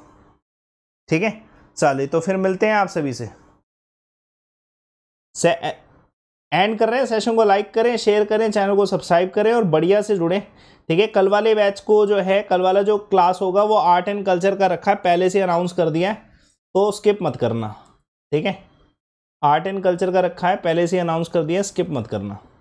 ठीक है चलिए तो फिर मिलते हैं आप सभी से एंड कर रहे हैं सेशन को लाइक करें शेयर करें चैनल को सब्सक्राइब करें और बढ़िया से जुड़ें ठीक है कल वाले बैच को जो है कल वाला जो क्लास होगा वो आर्ट एंड कल्चर का रखा है पहले से अनाउंस कर दिया है तो स्किप मत करना ठीक है आर्ट एंड कल्चर का रखा है पहले से अनाउंस कर दिया स्किप मत करना